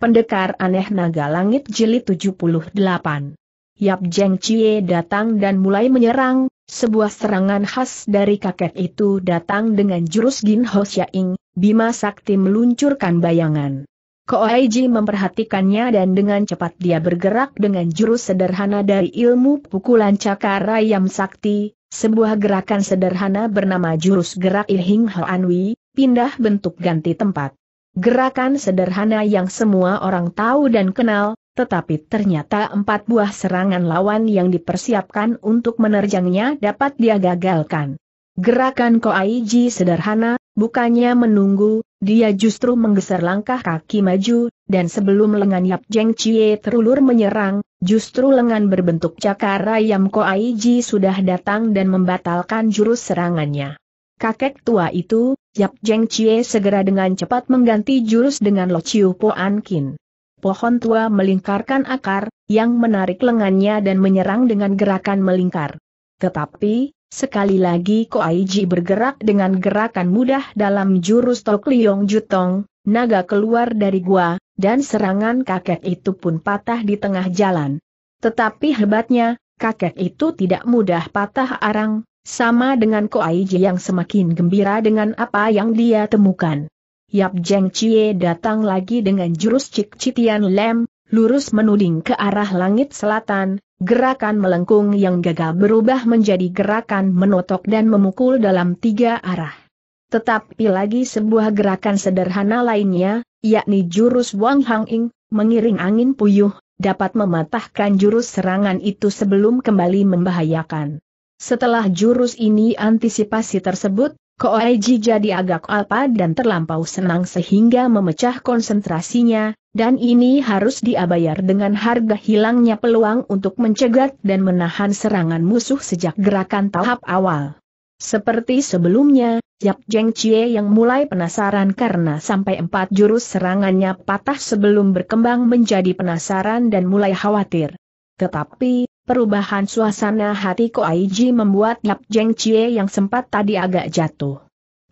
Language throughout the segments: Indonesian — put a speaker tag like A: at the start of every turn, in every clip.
A: Pendekar aneh naga langit jilid 78. Yap Jeng Chie datang dan mulai menyerang, sebuah serangan khas dari kakek itu datang dengan jurus Gin Ho Xiaing, Bima Sakti meluncurkan bayangan. Ji memperhatikannya dan dengan cepat dia bergerak dengan jurus sederhana dari ilmu pukulan cakar Yam Sakti, sebuah gerakan sederhana bernama jurus gerak Ilhing Ho Anwi, pindah bentuk ganti tempat. Gerakan sederhana yang semua orang tahu dan kenal, tetapi ternyata empat buah serangan lawan yang dipersiapkan untuk menerjangnya dapat dia gagalkan. Gerakan Koaiji sederhana, bukannya menunggu, dia justru menggeser langkah kaki maju, dan sebelum lengan Yap Jeng Chie terulur menyerang, justru lengan berbentuk cakar ayam Koaiji sudah datang dan membatalkan jurus serangannya. Kakek tua itu, Yap Jeng Chie segera dengan cepat mengganti jurus dengan Lo Chiu Po An Kin. Pohon tua melingkarkan akar, yang menarik lengannya dan menyerang dengan gerakan melingkar. Tetapi, sekali lagi Ko Ji bergerak dengan gerakan mudah dalam jurus Tok Liong Jutong, naga keluar dari gua, dan serangan kakek itu pun patah di tengah jalan. Tetapi hebatnya, kakek itu tidak mudah patah arang, sama dengan Koaiji yang semakin gembira dengan apa yang dia temukan. Yap Jeng Chie datang lagi dengan jurus Cik Citian Lem, lurus menuding ke arah langit selatan, gerakan melengkung yang gagal berubah menjadi gerakan menotok dan memukul dalam tiga arah. Tetapi lagi sebuah gerakan sederhana lainnya, yakni jurus Wang Hang Ing, mengiring angin puyuh, dapat mematahkan jurus serangan itu sebelum kembali membahayakan. Setelah jurus ini antisipasi tersebut, Koeji jadi agak alpa dan terlampau senang sehingga memecah konsentrasinya, dan ini harus diabayar dengan harga hilangnya peluang untuk mencegat dan menahan serangan musuh sejak gerakan tahap awal. Seperti sebelumnya, Yap Jeng Chie yang mulai penasaran karena sampai empat jurus serangannya patah sebelum berkembang menjadi penasaran dan mulai khawatir. Tetapi, Perubahan suasana hati Ko Aiji membuat Yap Jeng Chie yang sempat tadi agak jatuh.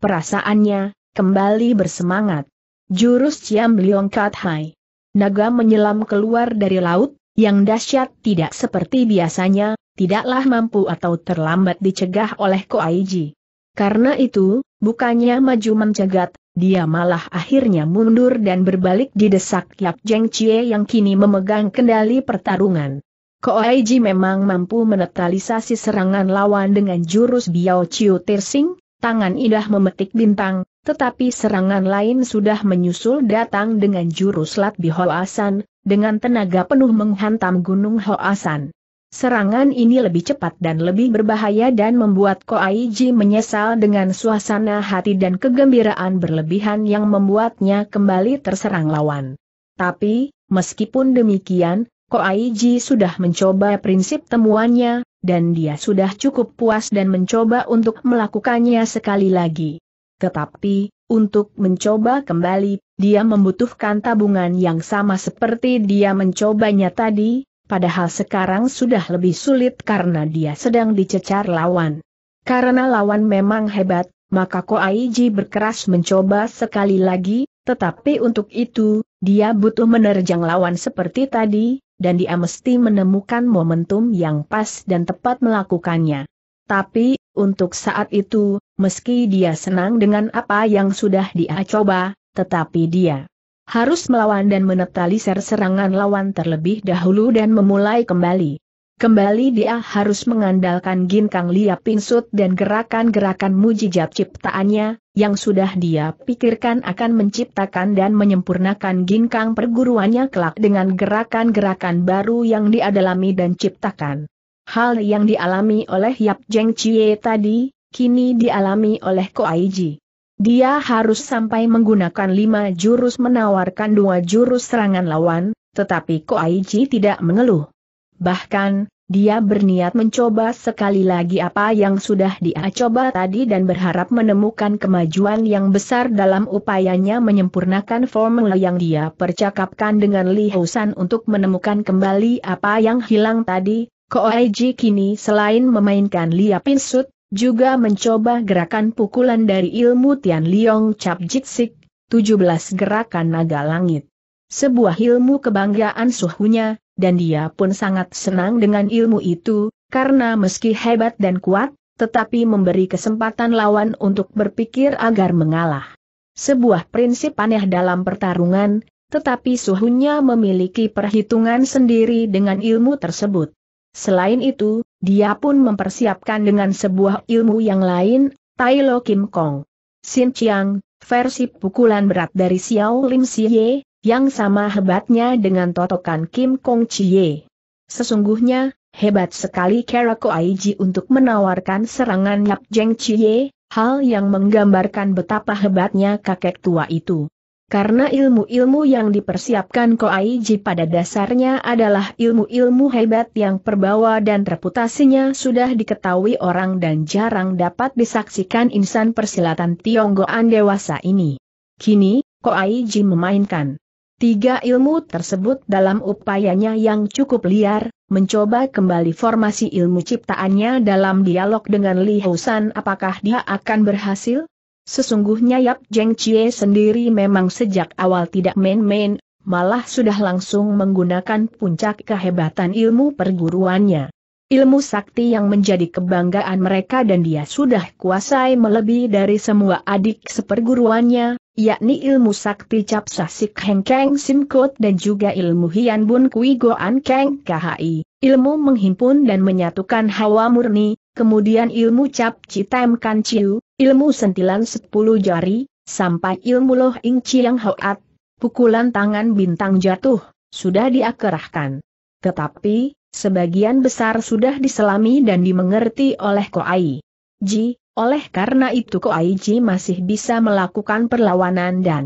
A: Perasaannya, kembali bersemangat. Jurus Ciam Liong Kat Hai. Naga menyelam keluar dari laut, yang dahsyat tidak seperti biasanya, tidaklah mampu atau terlambat dicegah oleh Ko Aiji. Karena itu, bukannya maju mencegat, dia malah akhirnya mundur dan berbalik didesak Yap Jeng Chie yang kini memegang kendali pertarungan. Koaiji memang mampu menetralisasi serangan lawan dengan jurus Biao Chiu Tersing, tangan indah memetik bintang, tetapi serangan lain sudah menyusul datang dengan jurus Lat Bihoasan, dengan tenaga penuh menghantam Gunung Hoasan. Serangan ini lebih cepat dan lebih berbahaya dan membuat Koaiji menyesal dengan suasana hati dan kegembiraan berlebihan yang membuatnya kembali terserang lawan. Tapi, meskipun demikian, Ko Aiji sudah mencoba prinsip temuannya, dan dia sudah cukup puas dan mencoba untuk melakukannya sekali lagi. Tetapi, untuk mencoba kembali, dia membutuhkan tabungan yang sama seperti dia mencobanya tadi, padahal sekarang sudah lebih sulit karena dia sedang dicecar lawan. Karena lawan memang hebat, maka Ko Aiji berkeras mencoba sekali lagi, tetapi untuk itu, dia butuh menerjang lawan seperti tadi, dan dia mesti menemukan momentum yang pas dan tepat melakukannya. Tapi, untuk saat itu, meski dia senang dengan apa yang sudah dia coba, tetapi dia harus melawan dan menetralisir serangan lawan terlebih dahulu dan memulai kembali. Kembali dia harus mengandalkan ginkang liap pinsut dan gerakan-gerakan mujijab ciptaannya, yang sudah dia pikirkan akan menciptakan dan menyempurnakan ginkang perguruannya kelak dengan gerakan-gerakan baru yang dialami dan ciptakan. Hal yang dialami oleh Yap Jeng Chie tadi, kini dialami oleh Ko Aiji. Dia harus sampai menggunakan lima jurus menawarkan dua jurus serangan lawan, tetapi Ko Aiji tidak mengeluh. Bahkan, dia berniat mencoba sekali lagi apa yang sudah dia coba tadi dan berharap menemukan kemajuan yang besar dalam upayanya menyempurnakan formula yang dia percakapkan dengan Li Housan untuk menemukan kembali apa yang hilang tadi. Koeji kini selain memainkan Lia Pinsut, juga mencoba gerakan pukulan dari ilmu Tian Liong Cap Jitsik, 17 gerakan naga langit. Sebuah ilmu kebanggaan suhunya, dan dia pun sangat senang dengan ilmu itu, karena meski hebat dan kuat, tetapi memberi kesempatan lawan untuk berpikir agar mengalah. Sebuah prinsip aneh dalam pertarungan, tetapi suhunya memiliki perhitungan sendiri dengan ilmu tersebut. Selain itu, dia pun mempersiapkan dengan sebuah ilmu yang lain, Tai Lo Kim Kong. Sin Chiang, versi pukulan berat dari Xiao Lim Siye, yang sama hebatnya dengan totokan Kim Kong Chie. Sesungguhnya, hebat sekali Kerako Aiji untuk menawarkan serangan Yap Jeng Chie, hal yang menggambarkan betapa hebatnya kakek tua itu. Karena ilmu-ilmu yang dipersiapkan Ko Koaiji pada dasarnya adalah ilmu-ilmu hebat yang perbawa dan reputasinya sudah diketahui orang dan jarang dapat disaksikan insan persilatan Tionggoan dewasa ini. Kini, Ko Koaiji memainkan Tiga ilmu tersebut dalam upayanya yang cukup liar, mencoba kembali formasi ilmu ciptaannya dalam dialog dengan Li Housan apakah dia akan berhasil? Sesungguhnya Yap Jeng Chie sendiri memang sejak awal tidak main-main, malah sudah langsung menggunakan puncak kehebatan ilmu perguruannya. Ilmu sakti yang menjadi kebanggaan mereka dan dia sudah kuasai melebihi dari semua adik seperguruannya, yakni ilmu sakti cap sasik Heng simkot dan juga ilmu Hian Bun Kui Goan keng KHI, ilmu menghimpun dan menyatukan hawa murni, kemudian ilmu cap citem Kan Ciu, ilmu sentilan sepuluh jari, sampai ilmu Loh Ing Chiang Hoat, pukulan tangan bintang jatuh, sudah diakerahkan. Tetapi, sebagian besar sudah diselami dan dimengerti oleh Koai. Ji, oleh karena itu Ko Koaiji masih bisa melakukan perlawanan dan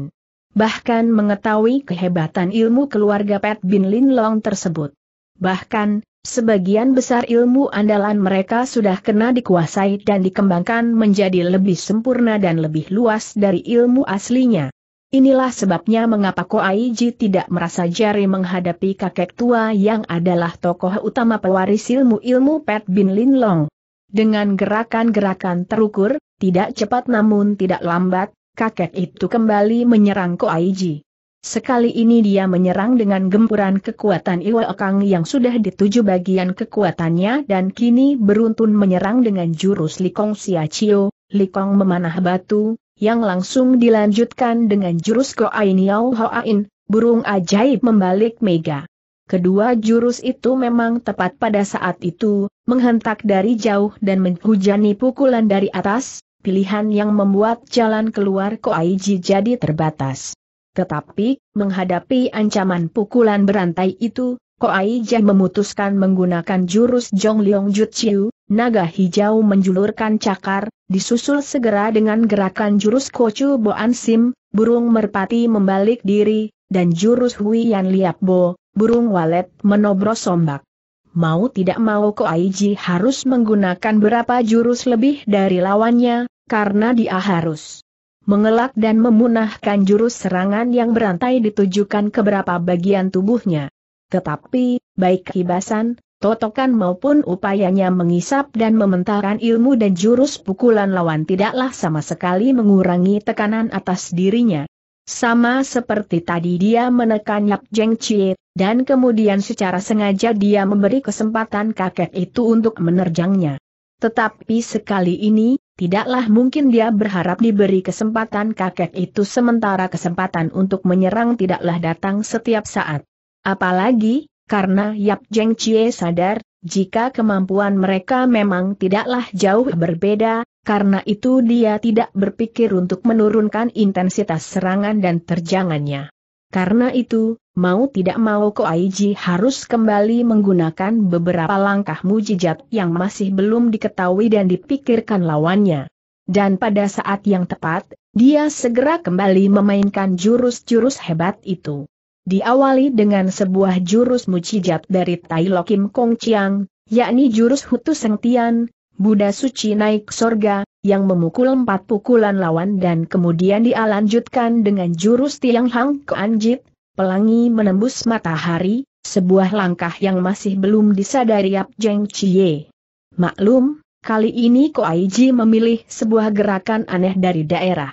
A: bahkan mengetahui kehebatan ilmu keluarga Pat Bin Lin Long tersebut. Bahkan, sebagian besar ilmu andalan mereka sudah kena dikuasai dan dikembangkan menjadi lebih sempurna dan lebih luas dari ilmu aslinya. Inilah sebabnya mengapa Ko Koaiji tidak merasa jari menghadapi kakek tua yang adalah tokoh utama pewaris ilmu-ilmu Pat Bin Lin Long. Dengan gerakan-gerakan terukur, tidak cepat namun tidak lambat, kakek itu kembali menyerang Ko Aiji. Sekali ini dia menyerang dengan gempuran kekuatan Iwa Okang yang sudah dituju bagian kekuatannya dan kini beruntun menyerang dengan jurus Likong Siacio, Likong memanah batu, yang langsung dilanjutkan dengan jurus Ko Ainiao Hoain, burung ajaib membalik mega. Kedua jurus itu memang tepat pada saat itu, menghentak dari jauh dan menghujani pukulan dari atas, pilihan yang membuat jalan keluar Koaiji jadi terbatas. Tetapi, menghadapi ancaman pukulan berantai itu, Koaiji memutuskan menggunakan jurus Jongliong Jutsu, naga hijau menjulurkan cakar, disusul segera dengan gerakan jurus Kocu Boan Sim, burung merpati membalik diri, dan jurus Hui Yan Liap Bo, Burung walet menobros sombak. Mau tidak mau Ko Aiji harus menggunakan berapa jurus lebih dari lawannya, karena dia harus mengelak dan memunahkan jurus serangan yang berantai ditujukan ke beberapa bagian tubuhnya. Tetapi, baik kibasan, totokan maupun upayanya mengisap dan mementalkan ilmu dan jurus pukulan lawan tidaklah sama sekali mengurangi tekanan atas dirinya. Sama seperti tadi dia menekan Yap Jeng Chie, dan kemudian secara sengaja dia memberi kesempatan kakek itu untuk menerjangnya. Tetapi sekali ini, tidaklah mungkin dia berharap diberi kesempatan kakek itu sementara kesempatan untuk menyerang tidaklah datang setiap saat. Apalagi, karena Yap Jeng Chie sadar, jika kemampuan mereka memang tidaklah jauh berbeda, karena itu dia tidak berpikir untuk menurunkan intensitas serangan dan terjangannya. Karena itu, Mau tidak mau Ko Koaiji harus kembali menggunakan beberapa langkah mujijat yang masih belum diketahui dan dipikirkan lawannya. Dan pada saat yang tepat, dia segera kembali memainkan jurus-jurus hebat itu. Diawali dengan sebuah jurus mujijat dari Tai Lokim Kong Chiang, yakni jurus Hutu Sengtian, Buddha suci naik sorga, yang memukul empat pukulan lawan dan kemudian dia lanjutkan dengan jurus Tiang Hang Anjit pelangi menembus matahari, sebuah langkah yang masih belum disadari Yap Jeng Chie. Maklum, kali ini Ko Koaiji memilih sebuah gerakan aneh dari daerah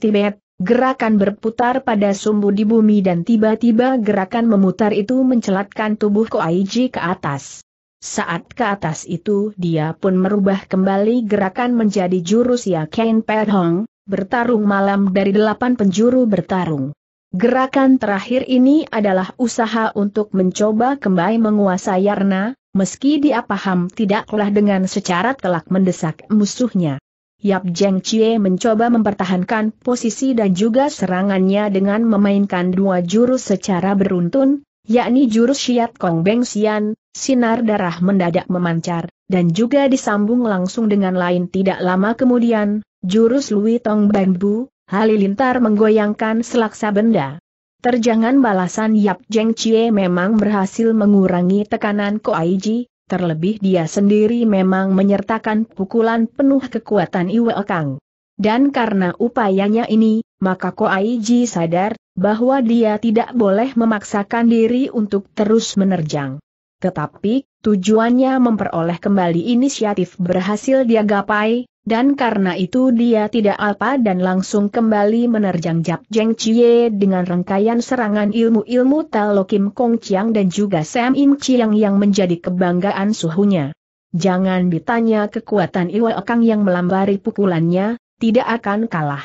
A: Tibet, gerakan berputar pada sumbu di bumi dan tiba-tiba gerakan memutar itu mencelatkan tubuh Ko Koaiji ke atas. Saat ke atas itu dia pun merubah kembali gerakan menjadi jurus Ya Pei Perhong, bertarung malam dari delapan penjuru bertarung. Gerakan terakhir ini adalah usaha untuk mencoba kembali menguasai Yarna, meski dia paham tidaklah dengan secara telak mendesak musuhnya. Yap Jeng Chie mencoba mempertahankan posisi dan juga serangannya dengan memainkan dua jurus secara beruntun, yakni jurus Syiat Kong Beng Xian, sinar darah mendadak memancar, dan juga disambung langsung dengan lain tidak lama kemudian, jurus Lui Tong Ban Bu, Halilintar menggoyangkan selaksa benda. Terjangan balasan Yap Jeng Chie memang berhasil mengurangi tekanan Ko Aiji, terlebih dia sendiri memang menyertakan pukulan penuh kekuatan Iwe Kang. Dan karena upayanya ini, maka Ko Aiji sadar bahwa dia tidak boleh memaksakan diri untuk terus menerjang. Tetapi, tujuannya memperoleh kembali inisiatif berhasil dia gapai, dan karena itu dia tidak alpa dan langsung kembali menerjang Jap Jeng Chie dengan rangkaian serangan ilmu-ilmu Talo Kim Kong Chiang dan juga Sam Im Chiang yang menjadi kebanggaan suhunya. Jangan ditanya kekuatan Iwa Kang yang melambari pukulannya, tidak akan kalah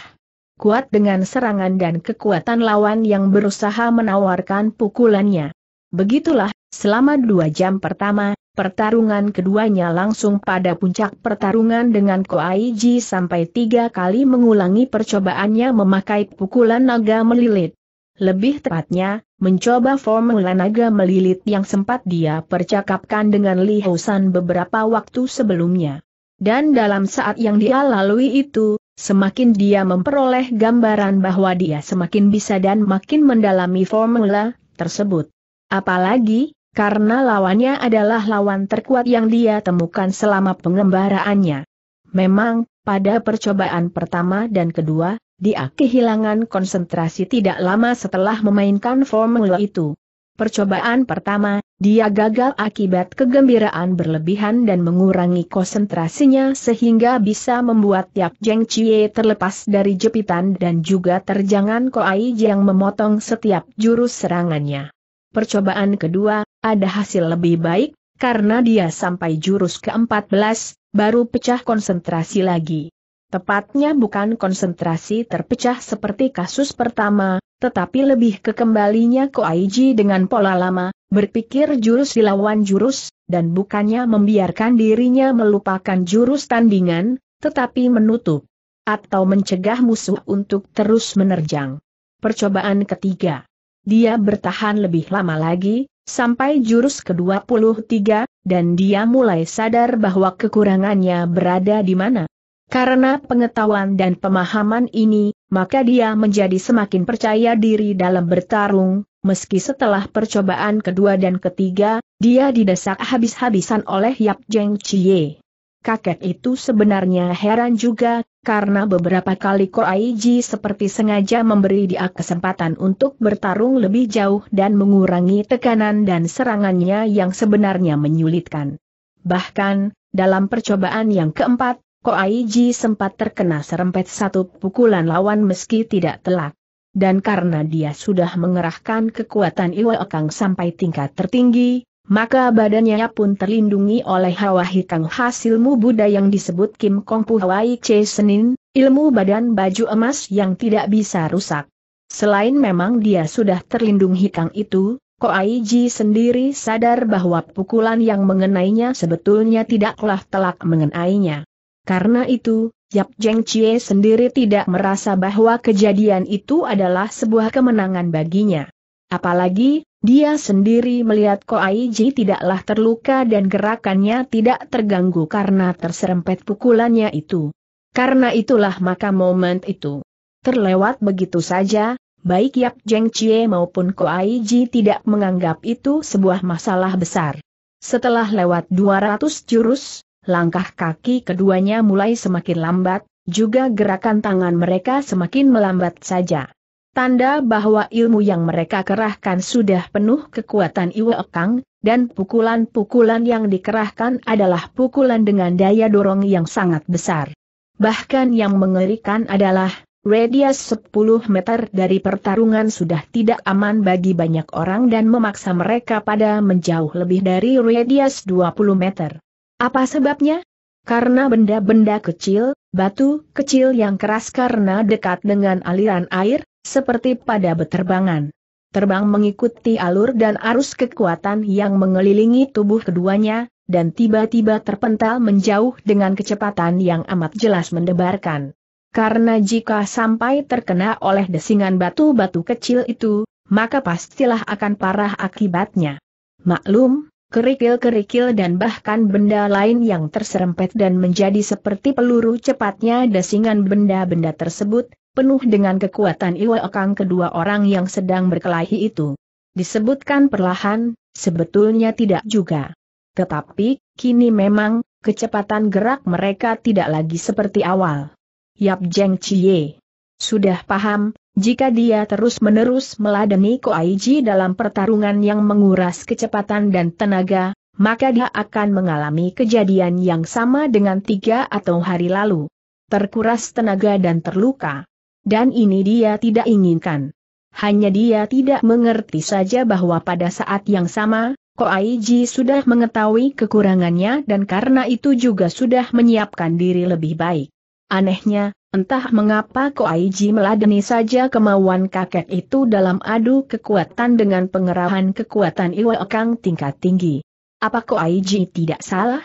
A: kuat dengan serangan dan kekuatan lawan yang berusaha menawarkan pukulannya. Begitulah, selama dua jam pertama, Pertarungan keduanya langsung pada puncak pertarungan dengan Koaiji sampai tiga kali mengulangi percobaannya memakai pukulan naga melilit. Lebih tepatnya, mencoba formula naga melilit yang sempat dia percakapkan dengan Li Hosan beberapa waktu sebelumnya. Dan dalam saat yang dia lalui itu, semakin dia memperoleh gambaran bahwa dia semakin bisa dan makin mendalami formula tersebut. Apalagi, karena lawannya adalah lawan terkuat yang dia temukan selama pengembaraannya. Memang, pada percobaan pertama dan kedua, dia kehilangan konsentrasi tidak lama setelah memainkan formula itu. Percobaan pertama, dia gagal akibat kegembiraan berlebihan dan mengurangi konsentrasinya sehingga bisa membuat tiap Jeng Chie terlepas dari jepitan dan juga terjangan Koai yang memotong setiap jurus serangannya. Percobaan kedua, ada hasil lebih baik, karena dia sampai jurus ke-14, baru pecah konsentrasi lagi. Tepatnya bukan konsentrasi terpecah seperti kasus pertama, tetapi lebih ke kembalinya Koaiji dengan pola lama, berpikir jurus dilawan jurus, dan bukannya membiarkan dirinya melupakan jurus tandingan, tetapi menutup atau mencegah musuh untuk terus menerjang. Percobaan ketiga. Dia bertahan lebih lama lagi, Sampai jurus ke-23, dan dia mulai sadar bahwa kekurangannya berada di mana. Karena pengetahuan dan pemahaman ini, maka dia menjadi semakin percaya diri dalam bertarung, meski setelah percobaan kedua dan ketiga, dia didesak habis-habisan oleh Yap Jeng Chie. Kakek itu sebenarnya heran juga, karena beberapa kali Ko Koaiji seperti sengaja memberi dia kesempatan untuk bertarung lebih jauh dan mengurangi tekanan dan serangannya yang sebenarnya menyulitkan. Bahkan, dalam percobaan yang keempat, Ko Koaiji sempat terkena serempet satu pukulan lawan meski tidak telak. Dan karena dia sudah mengerahkan kekuatan Iwa Okang sampai tingkat tertinggi, maka badannya pun terlindungi oleh hawa hitam hasilmu Buddha yang disebut Kim Kong Pu Hawaii Che Senin, ilmu badan baju emas yang tidak bisa rusak. Selain memang dia sudah terlindung hitam itu, Ko Koaiji sendiri sadar bahwa pukulan yang mengenainya sebetulnya tidaklah telak mengenainya. Karena itu, Yap Jeng Chie sendiri tidak merasa bahwa kejadian itu adalah sebuah kemenangan baginya. Apalagi, dia sendiri melihat Ko Koaiji tidaklah terluka dan gerakannya tidak terganggu karena terserempet pukulannya itu. Karena itulah maka momen itu terlewat begitu saja, baik Yap Jeng Chie maupun Koaiji tidak menganggap itu sebuah masalah besar. Setelah lewat 200 jurus, langkah kaki keduanya mulai semakin lambat, juga gerakan tangan mereka semakin melambat saja. Tanda bahwa ilmu yang mereka kerahkan sudah penuh kekuatan Iwa Kang, dan pukulan-pukulan yang dikerahkan adalah pukulan dengan daya dorong yang sangat besar. Bahkan yang mengerikan adalah, radius 10 meter dari pertarungan sudah tidak aman bagi banyak orang dan memaksa mereka pada menjauh lebih dari radius 20 meter. Apa sebabnya? Karena benda-benda kecil, batu kecil yang keras karena dekat dengan aliran air, seperti pada beterbangan. Terbang mengikuti alur dan arus kekuatan yang mengelilingi tubuh keduanya, dan tiba-tiba terpental menjauh dengan kecepatan yang amat jelas mendebarkan. Karena jika sampai terkena oleh desingan batu-batu kecil itu, maka pastilah akan parah akibatnya. Maklum, kerikil-kerikil dan bahkan benda lain yang terserempet dan menjadi seperti peluru cepatnya desingan benda-benda tersebut, penuh dengan kekuatan Iwa Okang kedua orang yang sedang berkelahi itu. Disebutkan perlahan, sebetulnya tidak juga. Tetapi, kini memang, kecepatan gerak mereka tidak lagi seperti awal. Yap Jeng Chie. Sudah paham, jika dia terus-menerus meladeni Ko Aiji dalam pertarungan yang menguras kecepatan dan tenaga, maka dia akan mengalami kejadian yang sama dengan tiga atau hari lalu. Terkuras tenaga dan terluka. Dan ini dia tidak inginkan. Hanya dia tidak mengerti saja bahwa pada saat yang sama, Ko Koaiji sudah mengetahui kekurangannya dan karena itu juga sudah menyiapkan diri lebih baik. Anehnya, entah mengapa Ko Koaiji meladeni saja kemauan kakek itu dalam adu kekuatan dengan pengerahan kekuatan Iwa Kang tingkat tinggi. Apa Koaiji tidak salah?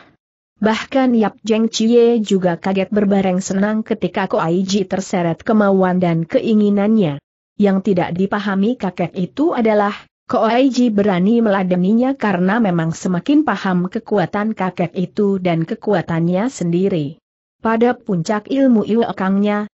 A: Bahkan Yap Jeng Chie juga kaget berbareng senang ketika Ko Ji terseret kemauan dan keinginannya. Yang tidak dipahami kakek itu adalah, Ko Ji berani meladeninya karena memang semakin paham kekuatan kakek itu dan kekuatannya sendiri. Pada puncak ilmu Iwakangnya,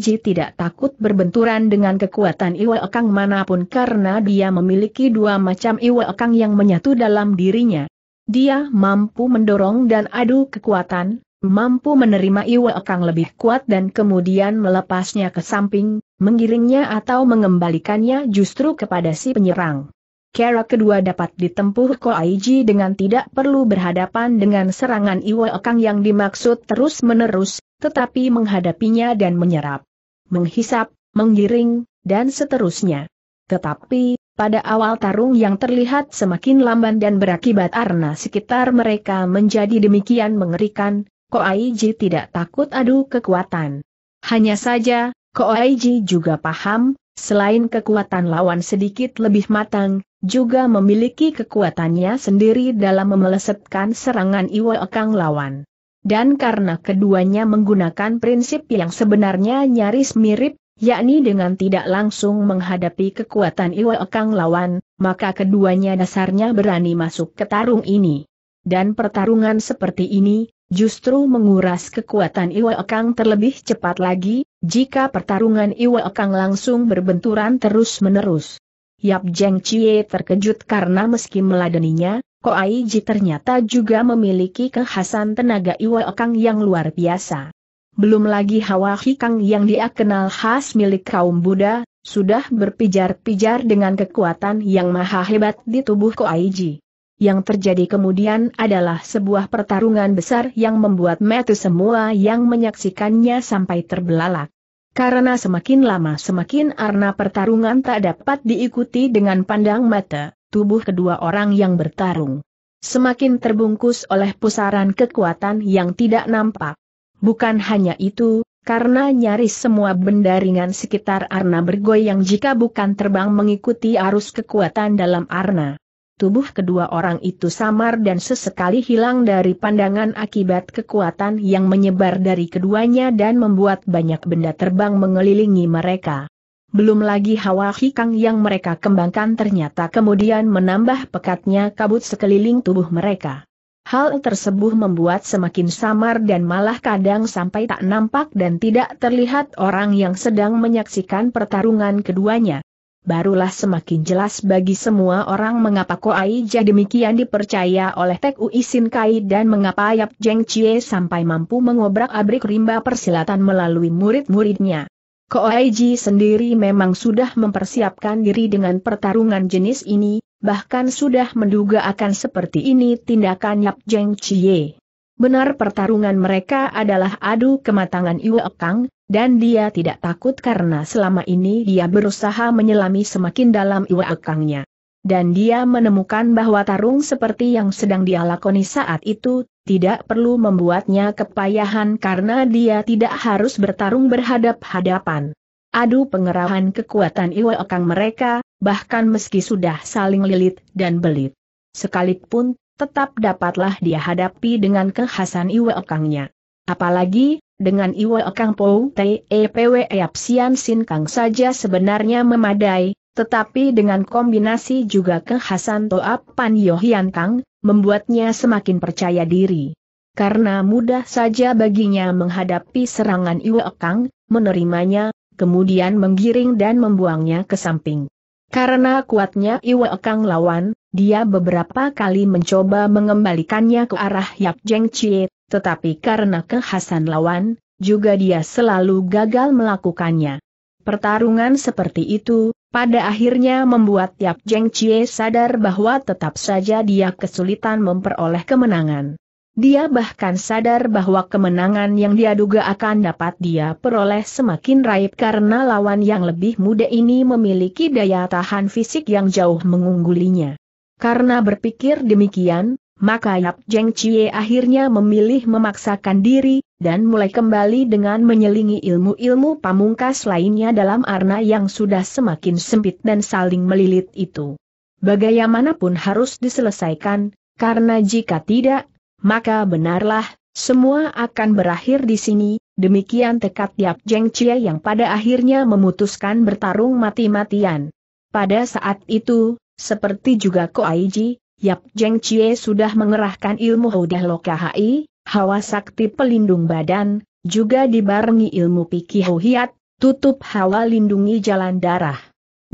A: Ji tidak takut berbenturan dengan kekuatan Iwakang manapun karena dia memiliki dua macam Iwakang yang menyatu dalam dirinya. Dia mampu mendorong dan adu kekuatan, mampu menerima Iwa Kang lebih kuat dan kemudian melepasnya ke samping, menggiringnya atau mengembalikannya justru kepada si penyerang. Kera kedua dapat ditempuh Koaiji dengan tidak perlu berhadapan dengan serangan Iwa Kang yang dimaksud terus-menerus, tetapi menghadapinya dan menyerap, menghisap, menggiring, dan seterusnya. Tetapi, pada awal tarung yang terlihat semakin lamban dan berakibat arna sekitar mereka menjadi demikian mengerikan, Ko Koaiji tidak takut adu kekuatan. Hanya saja, Ko Koaiji juga paham, selain kekuatan lawan sedikit lebih matang, juga memiliki kekuatannya sendiri dalam memelesetkan serangan Iwo Ekang lawan. Dan karena keduanya menggunakan prinsip yang sebenarnya nyaris mirip, yakni dengan tidak langsung menghadapi kekuatan Iwa Ekang lawan, maka keduanya dasarnya berani masuk ke tarung ini. Dan pertarungan seperti ini, justru menguras kekuatan Iwa Ekang terlebih cepat lagi, jika pertarungan Iwa Ekang langsung berbenturan terus-menerus. Yap Jeng Chie terkejut karena meski meladeninya, Ko Koaiji ternyata juga memiliki kekhasan tenaga Iwa Ekang yang luar biasa belum lagi hawa hikang yang dia kenal khas milik kaum Buddha, sudah berpijar-pijar dengan kekuatan yang maha hebat di tubuh Koaiji. Yang terjadi kemudian adalah sebuah pertarungan besar yang membuat metu semua yang menyaksikannya sampai terbelalak. Karena semakin lama semakin arna pertarungan tak dapat diikuti dengan pandang mata, tubuh kedua orang yang bertarung. Semakin terbungkus oleh pusaran kekuatan yang tidak nampak. Bukan hanya itu, karena nyaris semua benda ringan sekitar Arna bergoyang jika bukan terbang mengikuti arus kekuatan dalam Arna. Tubuh kedua orang itu samar dan sesekali hilang dari pandangan akibat kekuatan yang menyebar dari keduanya dan membuat banyak benda terbang mengelilingi mereka. Belum lagi hawa hikang yang mereka kembangkan ternyata kemudian menambah pekatnya kabut sekeliling tubuh mereka. Hal tersebut membuat semakin samar dan malah kadang sampai tak nampak dan tidak terlihat orang yang sedang menyaksikan pertarungan keduanya. Barulah semakin jelas bagi semua orang mengapa Koai jadi demikian dipercaya oleh Tek Ui Kai dan mengapa Yap Jeng Chie sampai mampu mengobrak-abrik rimba persilatan melalui murid-muridnya. Koaiji sendiri memang sudah mempersiapkan diri dengan pertarungan jenis ini, bahkan sudah menduga akan seperti ini tindakan Yap Jeng Chie. Benar pertarungan mereka adalah adu kematangan Iwe Kang, dan dia tidak takut karena selama ini dia berusaha menyelami semakin dalam Iwe Kangnya. Dan dia menemukan bahwa tarung seperti yang sedang dialakoni saat itu, tidak perlu membuatnya kepayahan karena dia tidak harus bertarung berhadap-hadapan. Adu pengerahan kekuatan Iwe Kang mereka, bahkan meski sudah saling lilit dan belit. Sekalipun, tetap dapatlah dia hadapi dengan kekhasan Iwe Okangnya. Apalagi, dengan Iweokang Pou Tepwe Apsian Sin Kang saja sebenarnya memadai, tetapi dengan kombinasi juga kekhasan Toap Pan Yohian Kang, membuatnya semakin percaya diri. Karena mudah saja baginya menghadapi serangan Iwe Okang, menerimanya, kemudian menggiring dan membuangnya ke samping. Karena kuatnya Iwa Kang lawan, dia beberapa kali mencoba mengembalikannya ke arah Yap Jeng Chie, tetapi karena kekhasan lawan, juga dia selalu gagal melakukannya. Pertarungan seperti itu, pada akhirnya membuat Yap Jeng Chie sadar bahwa tetap saja dia kesulitan memperoleh kemenangan. Dia bahkan sadar bahwa kemenangan yang dia duga akan dapat dia peroleh semakin raib karena lawan yang lebih muda ini memiliki daya tahan fisik yang jauh mengunggulinya. Karena berpikir demikian, maka Yap Jeng Chie akhirnya memilih memaksakan diri, dan mulai kembali dengan menyelingi ilmu-ilmu pamungkas lainnya dalam arna yang sudah semakin sempit dan saling melilit itu. Bagaimanapun harus diselesaikan, karena jika tidak, maka benarlah, semua akan berakhir di sini, demikian tekad Yap Jeng Chie yang pada akhirnya memutuskan bertarung mati-matian. Pada saat itu, seperti juga Ko Aiji, Yap Jeng Chie sudah mengerahkan ilmu Houdah Lokahai, hawa sakti pelindung badan, juga dibarengi ilmu Pikih tutup hawa lindungi jalan darah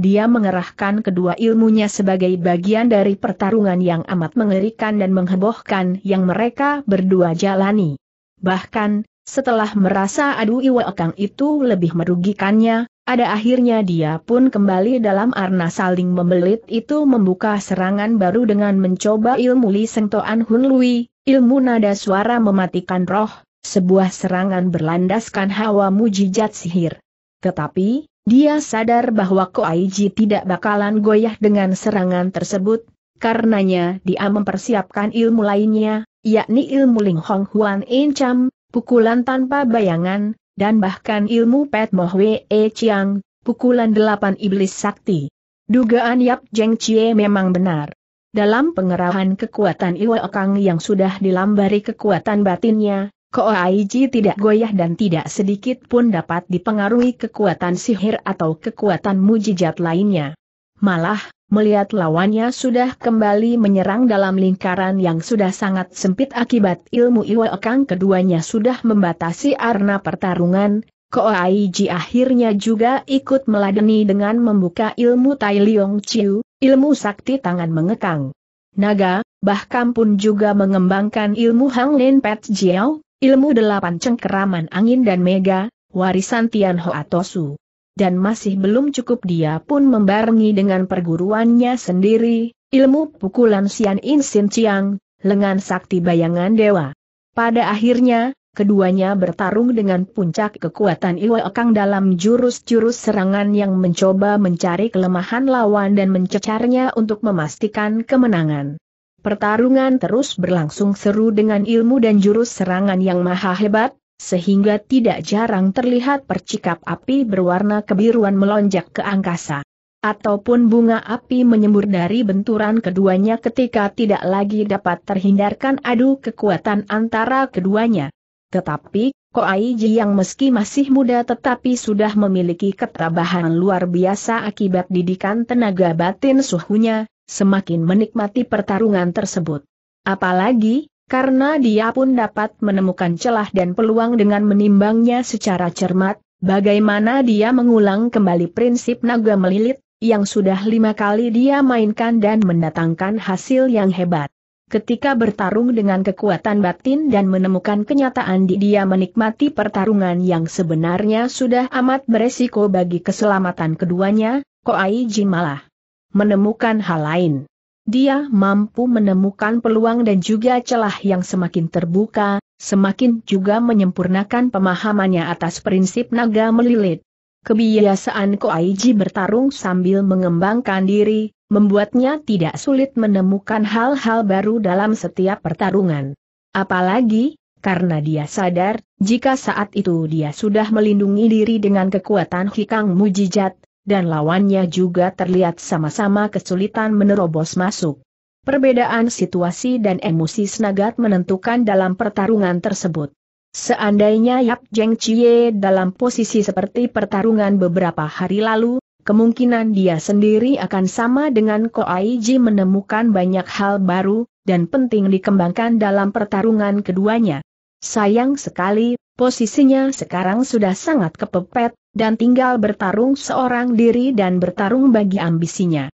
A: dia mengerahkan kedua ilmunya sebagai bagian dari pertarungan yang amat mengerikan dan menghebohkan yang mereka berdua jalani. Bahkan, setelah merasa adu Iwa Kang itu lebih merugikannya, ada akhirnya dia pun kembali dalam arna saling membelit itu membuka serangan baru dengan mencoba ilmu Li Seng Hun Lui, ilmu nada suara mematikan roh, sebuah serangan berlandaskan hawa mujijat sihir. Tetapi, dia sadar bahwa Koaiji tidak bakalan goyah dengan serangan tersebut, karenanya dia mempersiapkan ilmu lainnya, yakni ilmu Ling Hong Huan Encam, pukulan tanpa bayangan, dan bahkan ilmu Pet Moh Wei e Chiang, pukulan delapan iblis sakti. Dugaan Yap Jeng Chie memang benar. Dalam pengerahan kekuatan Iwa Kang yang sudah dilambari kekuatan batinnya, Ko Koaiji tidak goyah dan tidak sedikit pun dapat dipengaruhi kekuatan sihir atau kekuatan mujizat lainnya. Malah, melihat lawannya sudah kembali menyerang dalam lingkaran yang sudah sangat sempit akibat ilmu Iwa keduanya sudah membatasi arna pertarungan, Ko Koaiji akhirnya juga ikut meladeni dengan membuka ilmu Tai Liong Chiu, ilmu sakti tangan mengekang. Naga, bahkan pun juga mengembangkan ilmu Hang Lin Pet Jiao, ilmu delapan cengkeraman angin dan mega, warisan Tian Su, Dan masih belum cukup dia pun membarengi dengan perguruannya sendiri, ilmu pukulan Sian In Sin Chiang, lengan sakti bayangan dewa. Pada akhirnya, keduanya bertarung dengan puncak kekuatan Iwa Kang dalam jurus-jurus serangan yang mencoba mencari kelemahan lawan dan mencecarnya untuk memastikan kemenangan. Pertarungan terus berlangsung seru dengan ilmu dan jurus serangan yang maha hebat, sehingga tidak jarang terlihat percikap api berwarna kebiruan melonjak ke angkasa. Ataupun bunga api menyembur dari benturan keduanya ketika tidak lagi dapat terhindarkan adu kekuatan antara keduanya. Tetapi, Ko Aiji yang meski masih muda tetapi sudah memiliki ketabahan luar biasa akibat didikan tenaga batin suhunya, semakin menikmati pertarungan tersebut. Apalagi, karena dia pun dapat menemukan celah dan peluang dengan menimbangnya secara cermat, bagaimana dia mengulang kembali prinsip naga melilit, yang sudah lima kali dia mainkan dan mendatangkan hasil yang hebat. Ketika bertarung dengan kekuatan batin dan menemukan kenyataan di dia menikmati pertarungan yang sebenarnya sudah amat beresiko bagi keselamatan keduanya, Koai Jin malah menemukan hal lain. Dia mampu menemukan peluang dan juga celah yang semakin terbuka, semakin juga menyempurnakan pemahamannya atas prinsip naga melilit. Kebiasaan Koaiji bertarung sambil mengembangkan diri, membuatnya tidak sulit menemukan hal-hal baru dalam setiap pertarungan. Apalagi, karena dia sadar, jika saat itu dia sudah melindungi diri dengan kekuatan hikang mujijat, dan lawannya juga terlihat sama-sama kesulitan menerobos masuk. Perbedaan situasi dan emosi Senagat menentukan dalam pertarungan tersebut. Seandainya Yap Jeng Chie dalam posisi seperti pertarungan beberapa hari lalu, kemungkinan dia sendiri akan sama dengan Ko Ji menemukan banyak hal baru, dan penting dikembangkan dalam pertarungan keduanya. Sayang sekali, posisinya sekarang sudah sangat kepepet, dan tinggal bertarung seorang diri dan bertarung bagi ambisinya.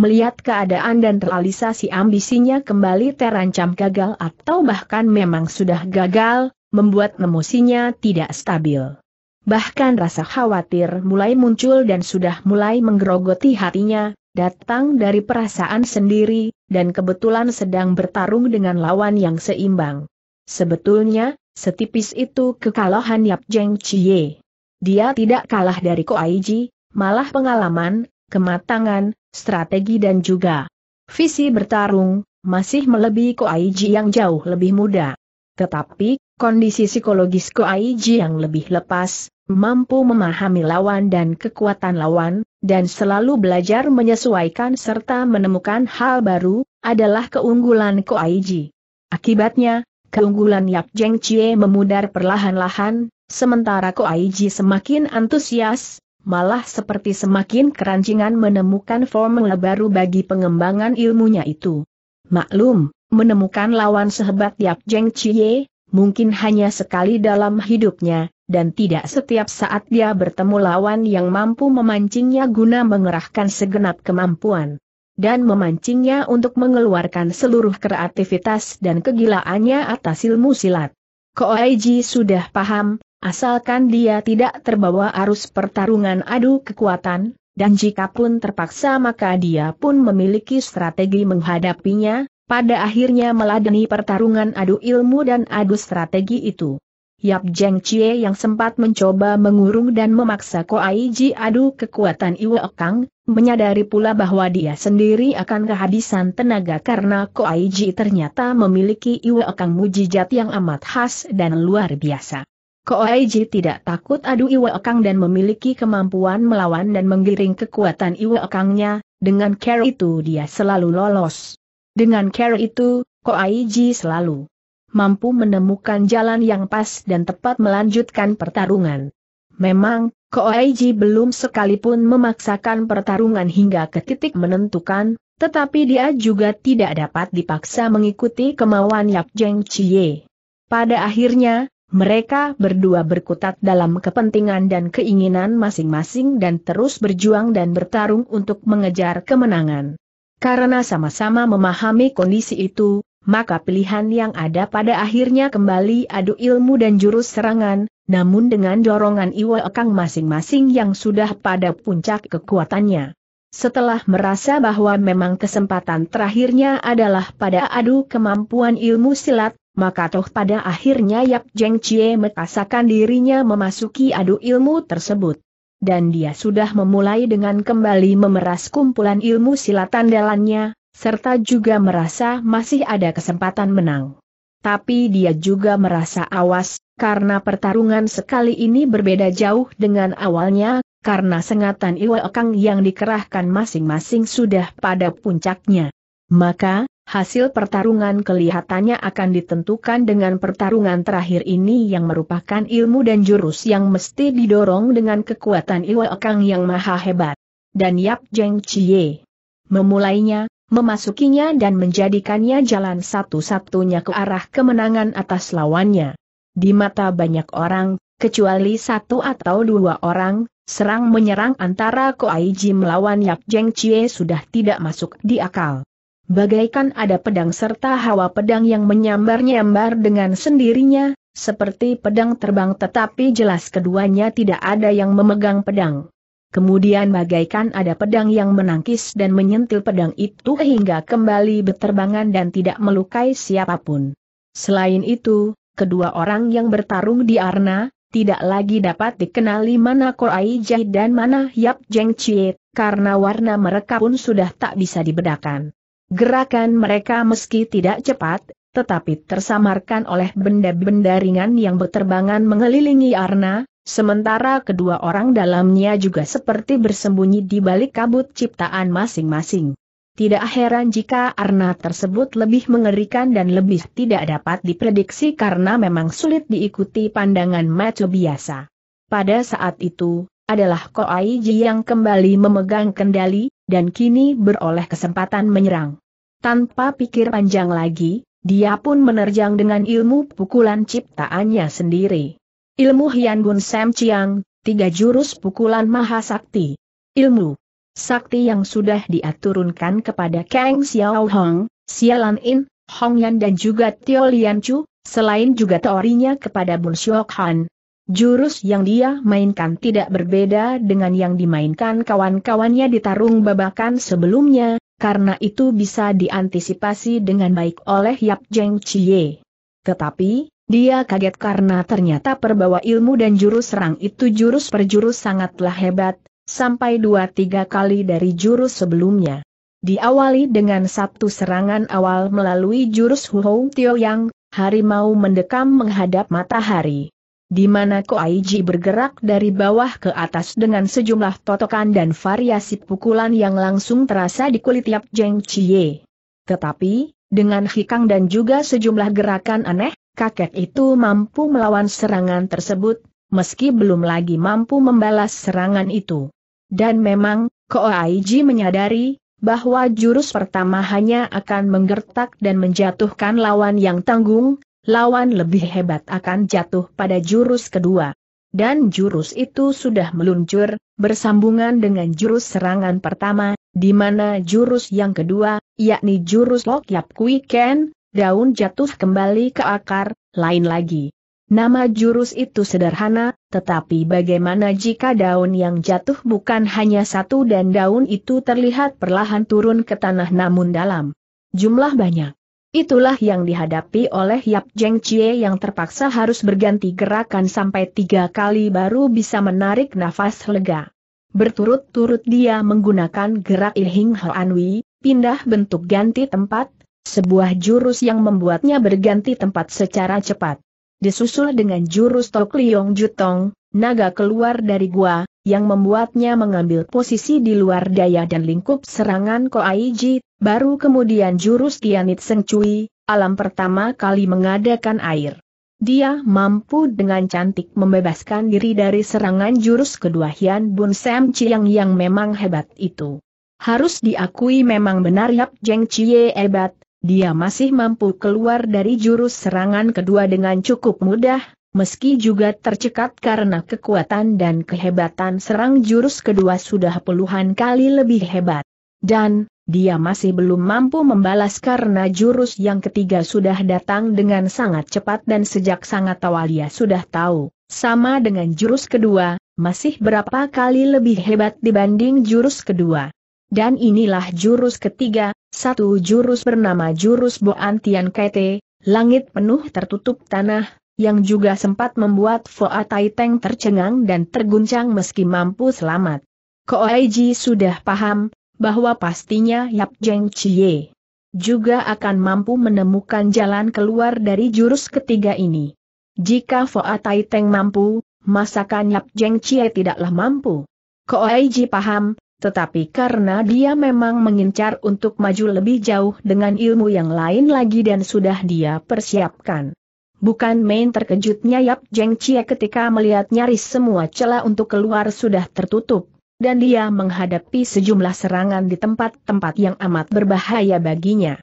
A: Melihat keadaan dan realisasi ambisinya kembali terancam gagal atau bahkan memang sudah gagal, membuat emosinya tidak stabil. Bahkan rasa khawatir mulai muncul dan sudah mulai menggerogoti hatinya, datang dari perasaan sendiri, dan kebetulan sedang bertarung dengan lawan yang seimbang. Sebetulnya, setipis itu kekalahan Yap Jeng Chie. Dia tidak kalah dari Koaiji, malah pengalaman, kematangan, strategi dan juga visi bertarung, masih melebihi Koaiji yang jauh lebih muda. Tetapi, kondisi psikologis Koaiji yang lebih lepas, mampu memahami lawan dan kekuatan lawan, dan selalu belajar menyesuaikan serta menemukan hal baru, adalah keunggulan Koaiji. Akibatnya, keunggulan Yap Jeng Chie memudar perlahan-lahan, Sementara Ko Koaiji semakin antusias, malah seperti semakin kerancingan menemukan formula baru bagi pengembangan ilmunya itu. Maklum, menemukan lawan sehebat Yap Jeng Chie, mungkin hanya sekali dalam hidupnya, dan tidak setiap saat dia bertemu lawan yang mampu memancingnya guna mengerahkan segenap kemampuan dan memancingnya untuk mengeluarkan seluruh kreativitas dan kegilaannya atas ilmu silat. Koaiji sudah paham, Asalkan dia tidak terbawa arus pertarungan adu kekuatan, dan jika pun terpaksa maka dia pun memiliki strategi menghadapinya, pada akhirnya meladeni pertarungan adu ilmu dan adu strategi itu. Yap Jeng Chie yang sempat mencoba mengurung dan memaksa Ko Ai Ji adu kekuatan Iwo Kang, menyadari pula bahwa dia sendiri akan kehabisan tenaga karena Ko Ai Ji ternyata memiliki Iwo Kang mujijat yang amat khas dan luar biasa. Koaiji tidak takut adu akang dan memiliki kemampuan melawan dan menggiring kekuatan akangnya. dengan care itu dia selalu lolos. Dengan care itu, Koaiji selalu mampu menemukan jalan yang pas dan tepat melanjutkan pertarungan. Memang, Koaiji belum sekalipun memaksakan pertarungan hingga ke titik menentukan, tetapi dia juga tidak dapat dipaksa mengikuti kemauan Yap Jeng Chie. Pada akhirnya, mereka berdua berkutat dalam kepentingan dan keinginan masing-masing dan terus berjuang dan bertarung untuk mengejar kemenangan. Karena sama-sama memahami kondisi itu, maka pilihan yang ada pada akhirnya kembali adu ilmu dan jurus serangan, namun dengan dorongan Iwa Ekang masing-masing yang sudah pada puncak kekuatannya. Setelah merasa bahwa memang kesempatan terakhirnya adalah pada adu kemampuan ilmu silat, maka toh pada akhirnya Yap Jeng Chie merasakan dirinya memasuki adu ilmu tersebut. Dan dia sudah memulai dengan kembali memeras kumpulan ilmu silatan dalannya, serta juga merasa masih ada kesempatan menang. Tapi dia juga merasa awas, karena pertarungan sekali ini berbeda jauh dengan awalnya, karena sengatan Iwa yang dikerahkan masing-masing sudah pada puncaknya. Maka, hasil pertarungan kelihatannya akan ditentukan dengan pertarungan terakhir ini yang merupakan ilmu dan jurus yang mesti didorong dengan kekuatan Iwa Kang yang maha hebat. Dan Yap Jeng Chie memulainya, memasukinya dan menjadikannya jalan satu-satunya ke arah kemenangan atas lawannya. Di mata banyak orang, kecuali satu atau dua orang, serang menyerang antara Ko Koaiji melawan Yap Jeng Chie sudah tidak masuk di akal bagaikan ada pedang serta hawa pedang yang menyambar-nyambar dengan sendirinya, seperti pedang terbang tetapi jelas keduanya tidak ada yang memegang pedang. Kemudian bagaikan ada pedang yang menangkis dan menyentil pedang itu hingga kembali berterbangan dan tidak melukai siapapun. Selain itu, kedua orang yang bertarung di arna, tidak lagi dapat dikenali mana Koai Jahit dan mana Yap Jeng Chie, karena warna mereka pun sudah tak bisa dibedakan. Gerakan mereka meski tidak cepat, tetapi tersamarkan oleh benda-benda ringan yang berterbangan mengelilingi Arna, sementara kedua orang dalamnya juga seperti bersembunyi di balik kabut ciptaan masing-masing. Tidak heran jika Arna tersebut lebih mengerikan dan lebih tidak dapat diprediksi karena memang sulit diikuti pandangan mata biasa. Pada saat itu, adalah Koaiji yang kembali memegang kendali, dan kini beroleh kesempatan menyerang. Tanpa pikir panjang lagi, dia pun menerjang dengan ilmu pukulan ciptaannya sendiri. Ilmu Hian Bun Sam Chiang, tiga jurus pukulan maha sakti. Ilmu sakti yang sudah diaturunkan kepada Kang Xiao Hong, Xialan In, Hong Yan dan juga Tio Lian Chu, selain juga teorinya kepada Bun Shok Han, Jurus yang dia mainkan tidak berbeda dengan yang dimainkan kawan-kawannya di tarung babakan sebelumnya, karena itu bisa diantisipasi dengan baik oleh Yap Jeng Chie. Tetapi, dia kaget karena ternyata perbawa ilmu dan jurus serang itu jurus per jurus sangatlah hebat, sampai dua tiga kali dari jurus sebelumnya. Diawali dengan satu serangan awal melalui jurus Huhou Tio Yang, harimau mendekam menghadap matahari di mana Koaiji bergerak dari bawah ke atas dengan sejumlah totokan dan variasi pukulan yang langsung terasa di kulit Yap Jeng Chie. Tetapi, dengan hikang dan juga sejumlah gerakan aneh, kakek itu mampu melawan serangan tersebut, meski belum lagi mampu membalas serangan itu. Dan memang, Koaiji menyadari, bahwa jurus pertama hanya akan menggertak dan menjatuhkan lawan yang tanggung, lawan lebih hebat akan jatuh pada jurus kedua. Dan jurus itu sudah meluncur, bersambungan dengan jurus serangan pertama, di mana jurus yang kedua, yakni jurus Yap Kui Ken, daun jatuh kembali ke akar, lain lagi. Nama jurus itu sederhana, tetapi bagaimana jika daun yang jatuh bukan hanya satu dan daun itu terlihat perlahan turun ke tanah namun dalam jumlah banyak. Itulah yang dihadapi oleh Yap Jeng Chie yang terpaksa harus berganti gerakan sampai tiga kali baru bisa menarik nafas lega. Berturut-turut dia menggunakan gerak Ilhing Hoanwi, pindah bentuk ganti tempat, sebuah jurus yang membuatnya berganti tempat secara cepat. Disusul dengan jurus Tok Liong Jutong, naga keluar dari gua, yang membuatnya mengambil posisi di luar daya dan lingkup serangan Ji Baru kemudian jurus Tianit Seng Cui, alam pertama kali mengadakan air. Dia mampu dengan cantik membebaskan diri dari serangan jurus kedua Hian Bun Sam Chiang yang memang hebat itu. Harus diakui memang benar Yap Jeng Chie hebat, dia masih mampu keluar dari jurus serangan kedua dengan cukup mudah, meski juga tercekat karena kekuatan dan kehebatan serang jurus kedua sudah puluhan kali lebih hebat. Dan, dia masih belum mampu membalas karena jurus yang ketiga sudah datang dengan sangat cepat dan sejak sangat awal dia sudah tahu, sama dengan jurus kedua, masih berapa kali lebih hebat dibanding jurus kedua. Dan inilah jurus ketiga, satu jurus bernama jurus Boan Tian Kete, langit penuh tertutup tanah, yang juga sempat membuat Foa Tai Teng tercengang dan terguncang meski mampu selamat. Koaiji sudah paham, bahwa pastinya Yap Jeng Chie juga akan mampu menemukan jalan keluar dari jurus ketiga ini. Jika Foa Tai Teng mampu, masakan Yap Jeng Chie tidaklah mampu. Aiji paham, tetapi karena dia memang mengincar untuk maju lebih jauh dengan ilmu yang lain lagi dan sudah dia persiapkan. Bukan main terkejutnya Yap Jeng Chie ketika melihat nyaris semua celah untuk keluar sudah tertutup dan dia menghadapi sejumlah serangan di tempat-tempat yang amat berbahaya baginya.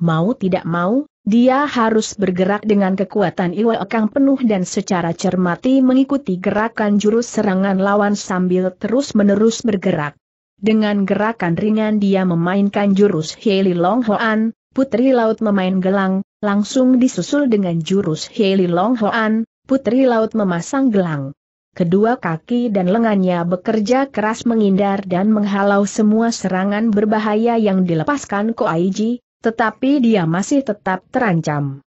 A: Mau tidak mau, dia harus bergerak dengan kekuatan Iwa Ekang penuh dan secara cermati mengikuti gerakan jurus serangan lawan sambil terus-menerus bergerak. Dengan gerakan ringan dia memainkan jurus Heili Long Hoan, Putri Laut memain gelang, langsung disusul dengan jurus Heili Long Hoan, Putri Laut memasang gelang. Kedua kaki dan lengannya bekerja keras menghindar dan menghalau semua serangan berbahaya yang dilepaskan Koaiji, tetapi dia masih tetap terancam.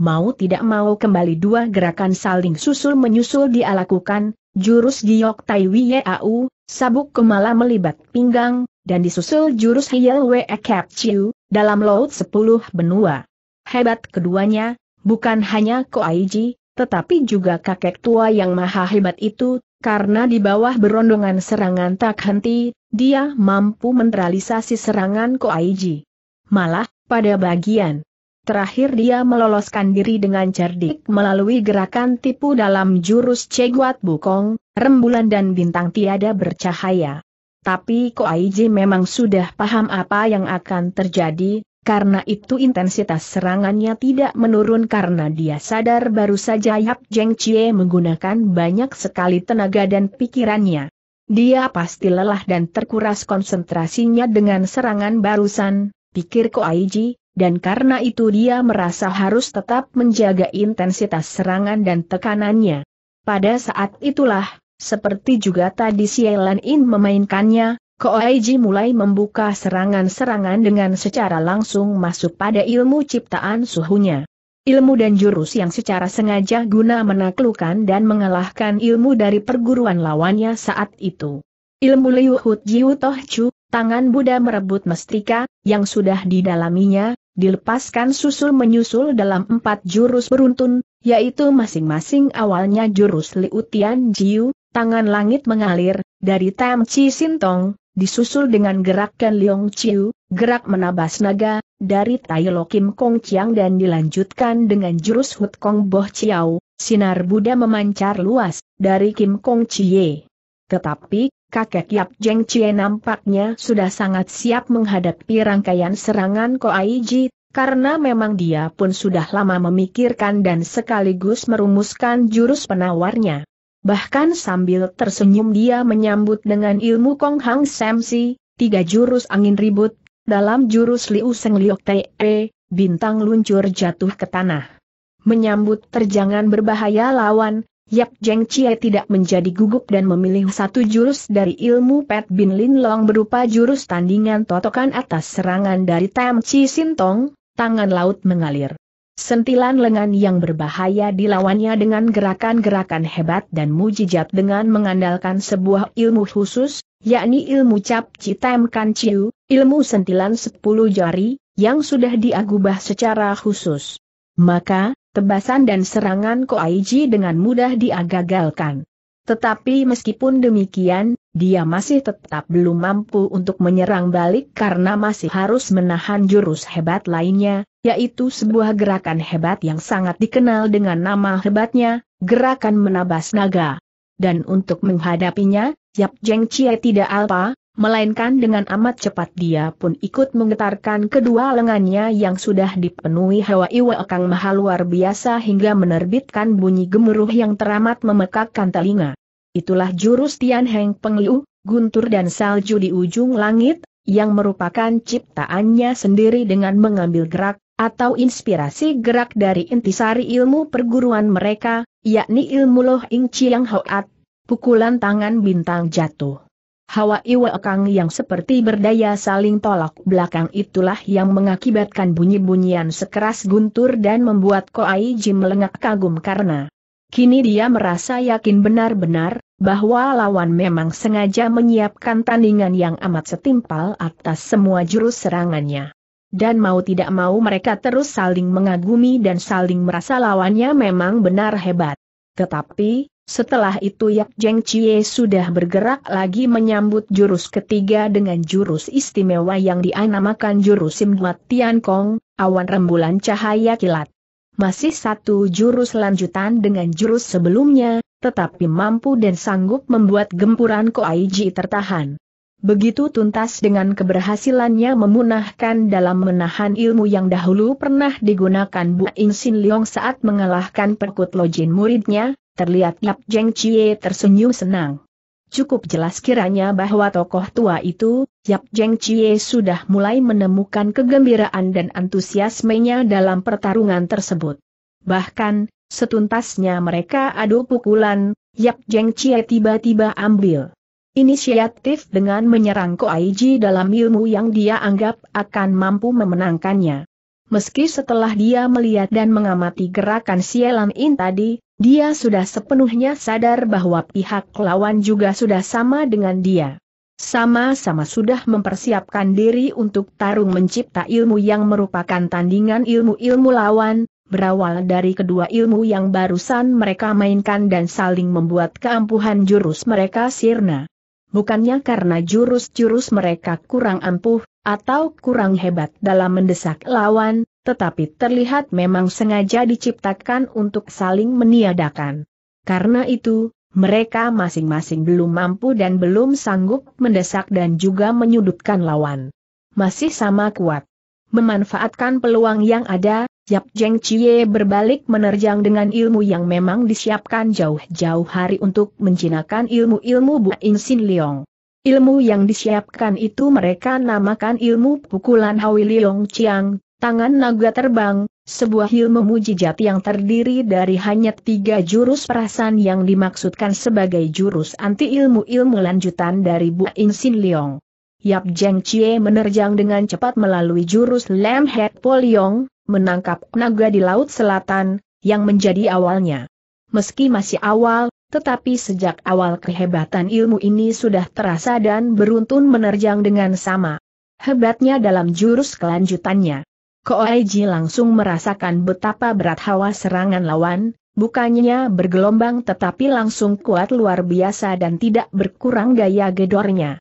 A: Mau tidak mau kembali dua gerakan saling susul-menyusul dia lakukan, jurus Giok Tai Au, sabuk kemala melibat pinggang, dan disusul jurus Hiel Wee Kep Chiu, dalam laut sepuluh benua. Hebat keduanya, bukan hanya Koaiji, tetapi juga kakek tua yang maha hebat itu, karena di bawah berondongan serangan tak henti, dia mampu mentralisasi serangan Koaiji. Malah, pada bagian Terakhir dia meloloskan diri dengan cerdik melalui gerakan tipu dalam jurus Ceguat Bukong, rembulan dan bintang tiada bercahaya. Tapi Koaiji memang sudah paham apa yang akan terjadi, karena itu intensitas serangannya tidak menurun karena dia sadar baru saja Yap Jeng Chie menggunakan banyak sekali tenaga dan pikirannya. Dia pasti lelah dan terkuras konsentrasinya dengan serangan barusan, pikir Aiji, dan karena itu dia merasa harus tetap menjaga intensitas serangan dan tekanannya. Pada saat itulah, seperti juga tadi Sielan In memainkannya, Koaiji mulai membuka serangan-serangan dengan secara langsung masuk pada ilmu ciptaan suhunya. Ilmu dan jurus yang secara sengaja guna menaklukkan dan mengalahkan ilmu dari perguruan lawannya saat itu. Ilmu Liu Hut Jiu Toh Chu, tangan Buddha merebut mestika, yang sudah didalaminya, dilepaskan susul menyusul dalam empat jurus beruntun, yaitu masing-masing awalnya jurus Liutian Tian Jiu, tangan langit mengalir, dari Tam Chi Sintong, disusul dengan gerakan Leong Chiu, gerak menabas naga, dari Tai Lo Kim Kong Chiang dan dilanjutkan dengan jurus Hut Kong Boh Chiao, sinar Buddha memancar luas, dari Kim Kong Chie. Tetapi, kakek Yap Jeng Chie nampaknya sudah sangat siap menghadapi rangkaian serangan Koai Ji, karena memang dia pun sudah lama memikirkan dan sekaligus merumuskan jurus penawarnya. Bahkan sambil tersenyum dia menyambut dengan ilmu Kong Hang Samsi, tiga jurus angin ribut, dalam jurus Liu Seng Liok Te, e, bintang luncur jatuh ke tanah. Menyambut terjangan berbahaya lawan, Yap Jeng Chie tidak menjadi gugup dan memilih satu jurus dari ilmu Pat Bin Lin Long berupa jurus tandingan totokan atas serangan dari Tam Chi Tong, tangan laut mengalir. Sentilan lengan yang berbahaya dilawannya dengan gerakan-gerakan hebat dan mujijat dengan mengandalkan sebuah ilmu khusus, yakni ilmu cap citem kan ciu, ilmu sentilan sepuluh jari, yang sudah diagubah secara khusus. Maka, tebasan dan serangan Koaiji dengan mudah diagagalkan. Tetapi meskipun demikian, dia masih tetap belum mampu untuk menyerang balik karena masih harus menahan jurus hebat lainnya, yaitu sebuah gerakan hebat yang sangat dikenal dengan nama hebatnya, gerakan menabas naga. Dan untuk menghadapinya, Yap Jeng Chie tidak alpa, melainkan dengan amat cepat dia pun ikut menggetarkan kedua lengannya yang sudah dipenuhi hawa iwa kang maha luar biasa hingga menerbitkan bunyi gemuruh yang teramat memekakkan telinga. Itulah jurus Tian Heng Pengliu, guntur dan salju di ujung langit, yang merupakan ciptaannya sendiri dengan mengambil gerak, atau inspirasi gerak dari intisari ilmu perguruan mereka, yakni ilmu Loh Ing Chiang Hoat, pukulan tangan bintang jatuh. Hawa Iwa Kang yang seperti berdaya saling tolak belakang itulah yang mengakibatkan bunyi-bunyian sekeras guntur dan membuat Koai Jim melengak kagum karena Kini dia merasa yakin benar-benar, bahwa lawan memang sengaja menyiapkan tandingan yang amat setimpal atas semua jurus serangannya. Dan mau tidak mau mereka terus saling mengagumi dan saling merasa lawannya memang benar hebat. Tetapi, setelah itu Yak Jeng Chie sudah bergerak lagi menyambut jurus ketiga dengan jurus istimewa yang dianamakan jurus Simbuat Tian Kong, awan rembulan cahaya kilat. Masih satu jurus lanjutan dengan jurus sebelumnya, tetapi mampu dan sanggup membuat gempuran Koaiji tertahan. Begitu tuntas dengan keberhasilannya memunahkan dalam menahan ilmu yang dahulu pernah digunakan Bu Insin Sin Leong saat mengalahkan perkut lojin muridnya, terlihat Yap Jeng Chie tersenyum senang. Cukup jelas kiranya bahwa tokoh tua itu, Yap Jeng Chie sudah mulai menemukan kegembiraan dan antusiasmenya dalam pertarungan tersebut. Bahkan, Setuntasnya mereka adu pukulan, Yap Jeng Chie tiba-tiba ambil inisiatif dengan menyerang Ko Koaiji dalam ilmu yang dia anggap akan mampu memenangkannya. Meski setelah dia melihat dan mengamati gerakan Sielan In tadi, dia sudah sepenuhnya sadar bahwa pihak lawan juga sudah sama dengan dia. Sama-sama sudah mempersiapkan diri untuk tarung mencipta ilmu yang merupakan tandingan ilmu-ilmu lawan, berawal dari kedua ilmu yang barusan mereka mainkan dan saling membuat keampuhan jurus mereka sirna. Bukannya karena jurus-jurus mereka kurang ampuh, atau kurang hebat dalam mendesak lawan, tetapi terlihat memang sengaja diciptakan untuk saling meniadakan. Karena itu, mereka masing-masing belum mampu dan belum sanggup mendesak dan juga menyudutkan lawan. Masih sama kuat. Memanfaatkan peluang yang ada, Yap Jeng Chie berbalik menerjang dengan ilmu yang memang disiapkan jauh-jauh hari untuk menjinakkan ilmu-ilmu In Sin Leong. Ilmu yang disiapkan itu mereka namakan ilmu pukulan Hawi Leong Chiang, tangan naga terbang, sebuah ilmu mujijat yang terdiri dari hanya tiga jurus perasan yang dimaksudkan sebagai jurus anti-ilmu-ilmu lanjutan dari In Sin Leong. Yap Jeng Chie menerjang dengan cepat melalui jurus Lam Het Leong, menangkap naga di Laut Selatan, yang menjadi awalnya. Meski masih awal, tetapi sejak awal kehebatan ilmu ini sudah terasa dan beruntun menerjang dengan sama. Hebatnya dalam jurus kelanjutannya. Koaiji langsung merasakan betapa berat hawa serangan lawan, bukannya bergelombang tetapi langsung kuat luar biasa dan tidak berkurang gaya gedornya.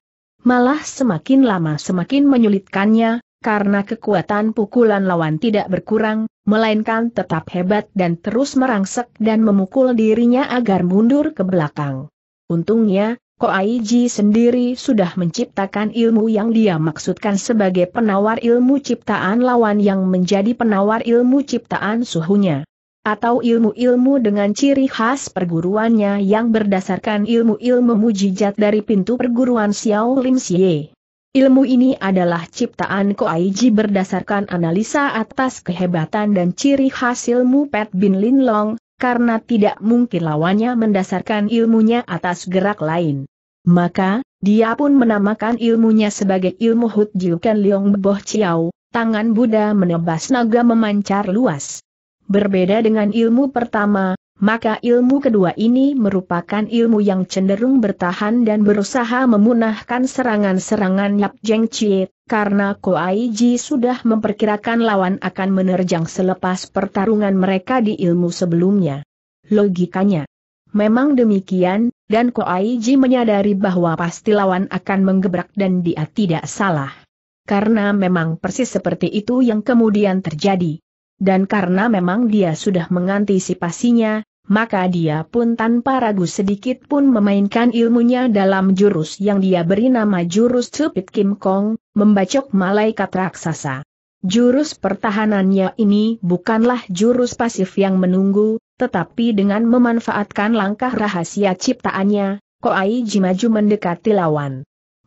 A: Malah semakin lama semakin menyulitkannya, karena kekuatan pukulan lawan tidak berkurang, melainkan tetap hebat dan terus merangsek dan memukul dirinya agar mundur ke belakang. Untungnya, Ko Koaiji sendiri sudah menciptakan ilmu yang dia maksudkan sebagai penawar ilmu ciptaan lawan yang menjadi penawar ilmu ciptaan suhunya. Atau ilmu-ilmu dengan ciri khas perguruannya yang berdasarkan ilmu-ilmu mujizat dari pintu perguruan Xiao Lim Xie. Ilmu ini adalah ciptaan Koaiji berdasarkan analisa atas kehebatan dan ciri khas ilmu Pet Bin Lin Long, karena tidak mungkin lawannya mendasarkan ilmunya atas gerak lain. Maka, dia pun menamakan ilmunya sebagai ilmu Hut Jiuken Leong Boh Chiao, tangan Buddha menebas naga memancar luas. Berbeda dengan ilmu pertama, maka ilmu kedua ini merupakan ilmu yang cenderung bertahan dan berusaha memunahkan serangan-serangan Yap Jeng Chie, karena Koai Ji sudah memperkirakan lawan akan menerjang selepas pertarungan mereka di ilmu sebelumnya. Logikanya. Memang demikian, dan Koai Ji menyadari bahwa pasti lawan akan menggebrak dan dia tidak salah. Karena memang persis seperti itu yang kemudian terjadi dan karena memang dia sudah mengantisipasinya, maka dia pun tanpa ragu sedikit pun memainkan ilmunya dalam jurus yang dia beri nama jurus Cupit Kim Kong, membacok malaikat raksasa. Jurus pertahanannya ini bukanlah jurus pasif yang menunggu, tetapi dengan memanfaatkan langkah rahasia ciptaannya, Koai Jimaju mendekati lawan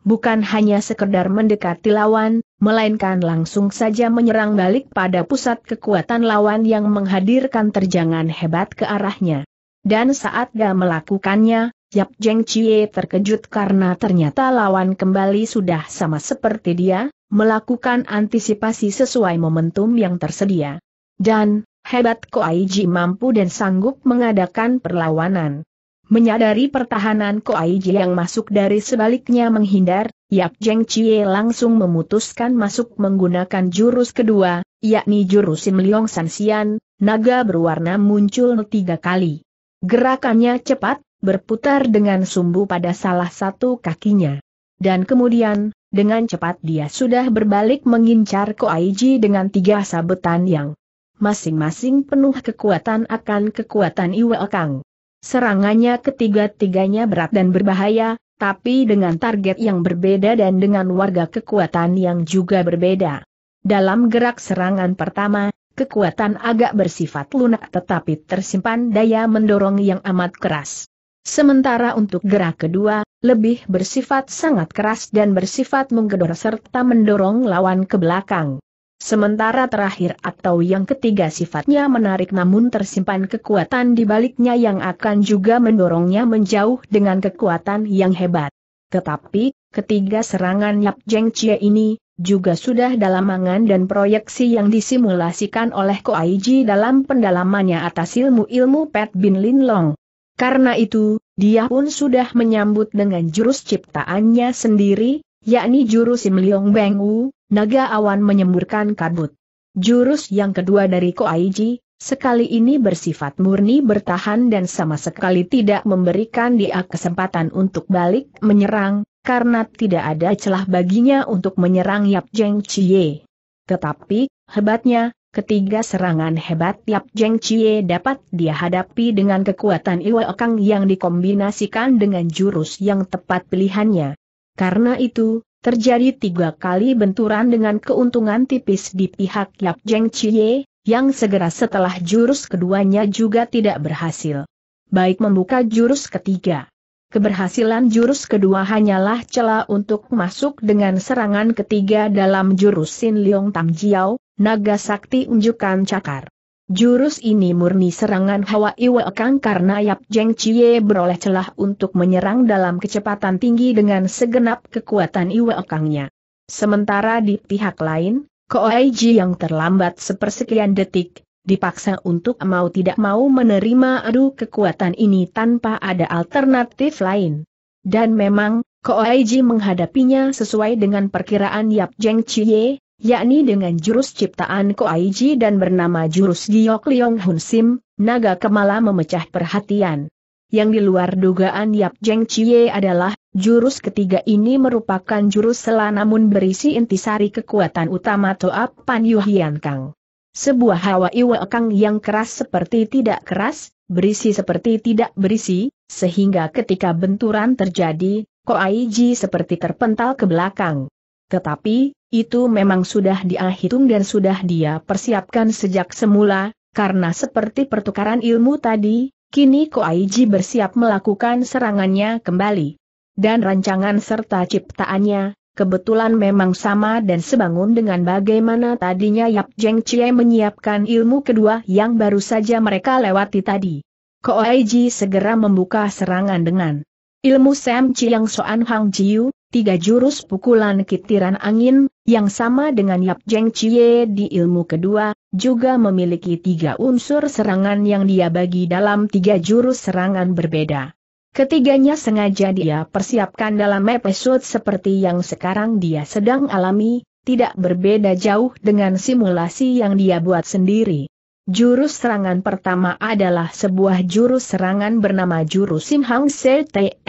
A: bukan hanya sekedar mendekati lawan, melainkan langsung saja menyerang balik pada pusat kekuatan lawan yang menghadirkan terjangan hebat ke arahnya. Dan saat dia melakukannya, Yap Jeng Chie terkejut karena ternyata lawan kembali sudah sama seperti dia, melakukan antisipasi sesuai momentum yang tersedia. Dan, hebat Koaiji mampu dan sanggup mengadakan perlawanan. Menyadari pertahanan Koaiji yang masuk dari sebaliknya menghindar, Yap Jeng Chie langsung memutuskan masuk menggunakan jurus kedua, yakni jurus Sim Liong Sian, naga berwarna muncul tiga kali. Gerakannya cepat, berputar dengan sumbu pada salah satu kakinya. Dan kemudian, dengan cepat dia sudah berbalik mengincar Koaiji dengan tiga sabetan yang masing-masing penuh kekuatan akan kekuatan Iwe Kang. Serangannya ketiga-tiganya berat dan berbahaya, tapi dengan target yang berbeda dan dengan warga kekuatan yang juga berbeda. Dalam gerak serangan pertama, kekuatan agak bersifat lunak tetapi tersimpan daya mendorong yang amat keras. Sementara untuk gerak kedua, lebih bersifat sangat keras dan bersifat menggedor serta mendorong lawan ke belakang. Sementara terakhir atau yang ketiga sifatnya menarik namun tersimpan kekuatan di baliknya yang akan juga mendorongnya menjauh dengan kekuatan yang hebat. Tetapi, ketiga serangan Yap Jeng Chie ini, juga sudah dalam angan dan proyeksi yang disimulasikan oleh Ko Koaiji dalam pendalamannya atas ilmu-ilmu Pat Bin Lin Long. Karena itu, dia pun sudah menyambut dengan jurus ciptaannya sendiri, yakni jurus Sim Beng Wu, naga awan menyemburkan kabut. Jurus yang kedua dari Ko Koaiji, sekali ini bersifat murni bertahan dan sama sekali tidak memberikan dia kesempatan untuk balik menyerang, karena tidak ada celah baginya untuk menyerang Yap Jeng Chie. Tetapi, hebatnya, ketiga serangan hebat Yap Jeng Chie dapat dia hadapi dengan kekuatan Iwa Kang yang dikombinasikan dengan jurus yang tepat pilihannya. Karena itu, terjadi tiga kali benturan dengan keuntungan tipis di pihak Yap Jeng Chie, yang segera setelah jurus keduanya juga tidak berhasil. Baik membuka jurus ketiga. Keberhasilan jurus kedua hanyalah celah untuk masuk dengan serangan ketiga dalam jurus Sin Leong Tam Jiao, naga sakti unjukan cakar. Jurus ini murni serangan Hawa iwekang karena Yap Jeng Chie beroleh celah untuk menyerang dalam kecepatan tinggi dengan segenap kekuatan iwekangnya. Sementara di pihak lain, Koaiji yang terlambat sepersekian detik, dipaksa untuk mau tidak mau menerima adu kekuatan ini tanpa ada alternatif lain. Dan memang, Koaiji menghadapinya sesuai dengan perkiraan Yap Jeng Chie, yakni dengan jurus ciptaan Koaiji dan bernama jurus Giok Liong Hun Sim, naga kemala memecah perhatian. Yang di luar dugaan Yap Jeng Chie adalah, jurus ketiga ini merupakan jurus sela namun berisi intisari kekuatan utama Toap Pan Yuhian Kang. Sebuah hawa iwa kang yang keras seperti tidak keras, berisi seperti tidak berisi, sehingga ketika benturan terjadi, Koaiji seperti terpental ke belakang. Tetapi, itu memang sudah dia hitung dan sudah dia persiapkan sejak semula, karena seperti pertukaran ilmu tadi, kini Koaiji bersiap melakukan serangannya kembali. Dan rancangan serta ciptaannya, kebetulan memang sama dan sebangun dengan bagaimana tadinya Yap Jeng Chie menyiapkan ilmu kedua yang baru saja mereka lewati tadi. Koaiji segera membuka serangan dengan ilmu Sam Chiang Soan Hang Jiu, tiga jurus pukulan kitiran angin, yang sama dengan Yap Jeng Chie di ilmu kedua, juga memiliki tiga unsur serangan yang dia bagi dalam tiga jurus serangan berbeda. Ketiganya sengaja dia persiapkan dalam episode seperti yang sekarang dia sedang alami, tidak berbeda jauh dengan simulasi yang dia buat sendiri. Jurus serangan pertama adalah sebuah jurus serangan bernama jurus Sim Hang Se Te,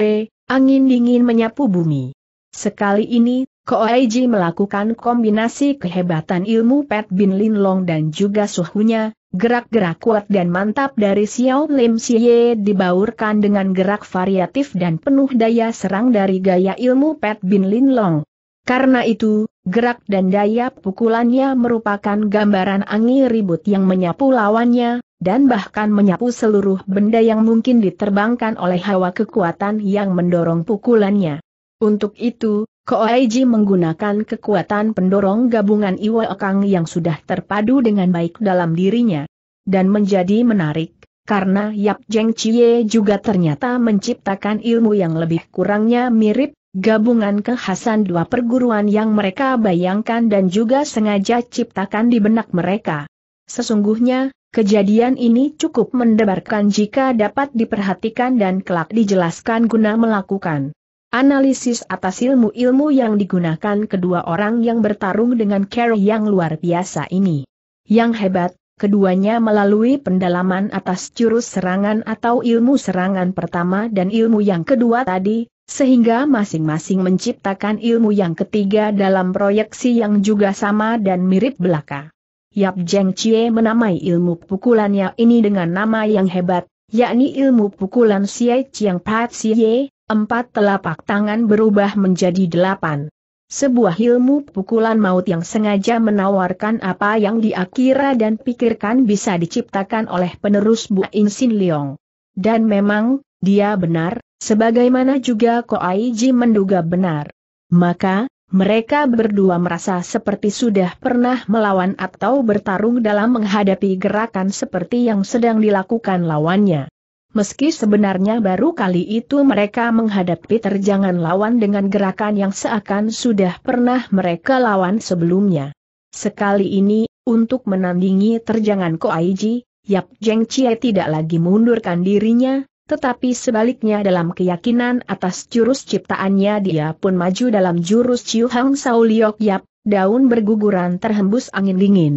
A: angin dingin menyapu bumi. Sekali ini, Koeji melakukan kombinasi kehebatan ilmu Pet Bin Lin Long dan juga suhunya, gerak-gerak kuat dan mantap dari Xiao Lim Xie dibaurkan dengan gerak variatif dan penuh daya serang dari gaya ilmu Pet Bin Lin Long. Karena itu, gerak dan daya pukulannya merupakan gambaran angin ribut yang menyapu lawannya, dan bahkan menyapu seluruh benda yang mungkin diterbangkan oleh hawa kekuatan yang mendorong pukulannya. Untuk itu, Koaiji menggunakan kekuatan pendorong gabungan Iwa Okang yang sudah terpadu dengan baik dalam dirinya. Dan menjadi menarik, karena Yap Jeng Chie juga ternyata menciptakan ilmu yang lebih kurangnya mirip gabungan kekhasan dua perguruan yang mereka bayangkan dan juga sengaja ciptakan di benak mereka. Sesungguhnya, kejadian ini cukup mendebarkan jika dapat diperhatikan dan kelak dijelaskan guna melakukan Analisis atas ilmu-ilmu yang digunakan kedua orang yang bertarung dengan care yang luar biasa ini. Yang hebat, keduanya melalui pendalaman atas jurus serangan atau ilmu serangan pertama dan ilmu yang kedua tadi, sehingga masing-masing menciptakan ilmu yang ketiga dalam proyeksi yang juga sama dan mirip belaka. Yap Jeng Chie menamai ilmu pukulannya ini dengan nama yang hebat, yakni ilmu pukulan Xie Chiang Pat Xie, Empat telapak tangan berubah menjadi delapan. Sebuah ilmu pukulan maut yang sengaja menawarkan apa yang diakira dan pikirkan bisa diciptakan oleh penerus Bu Insin Leong. Dan memang, dia benar, sebagaimana juga Ko Koaiji menduga benar. Maka, mereka berdua merasa seperti sudah pernah melawan atau bertarung dalam menghadapi gerakan seperti yang sedang dilakukan lawannya. Meski sebenarnya baru kali itu mereka menghadapi terjangan lawan dengan gerakan yang seakan sudah pernah mereka lawan sebelumnya. Sekali ini, untuk menandingi terjangan Ko Koaiji, Yap Jeng Chie tidak lagi mundurkan dirinya, tetapi sebaliknya dalam keyakinan atas jurus ciptaannya dia pun maju dalam jurus Ciu Hang Sauliok Yap, daun berguguran terhembus angin dingin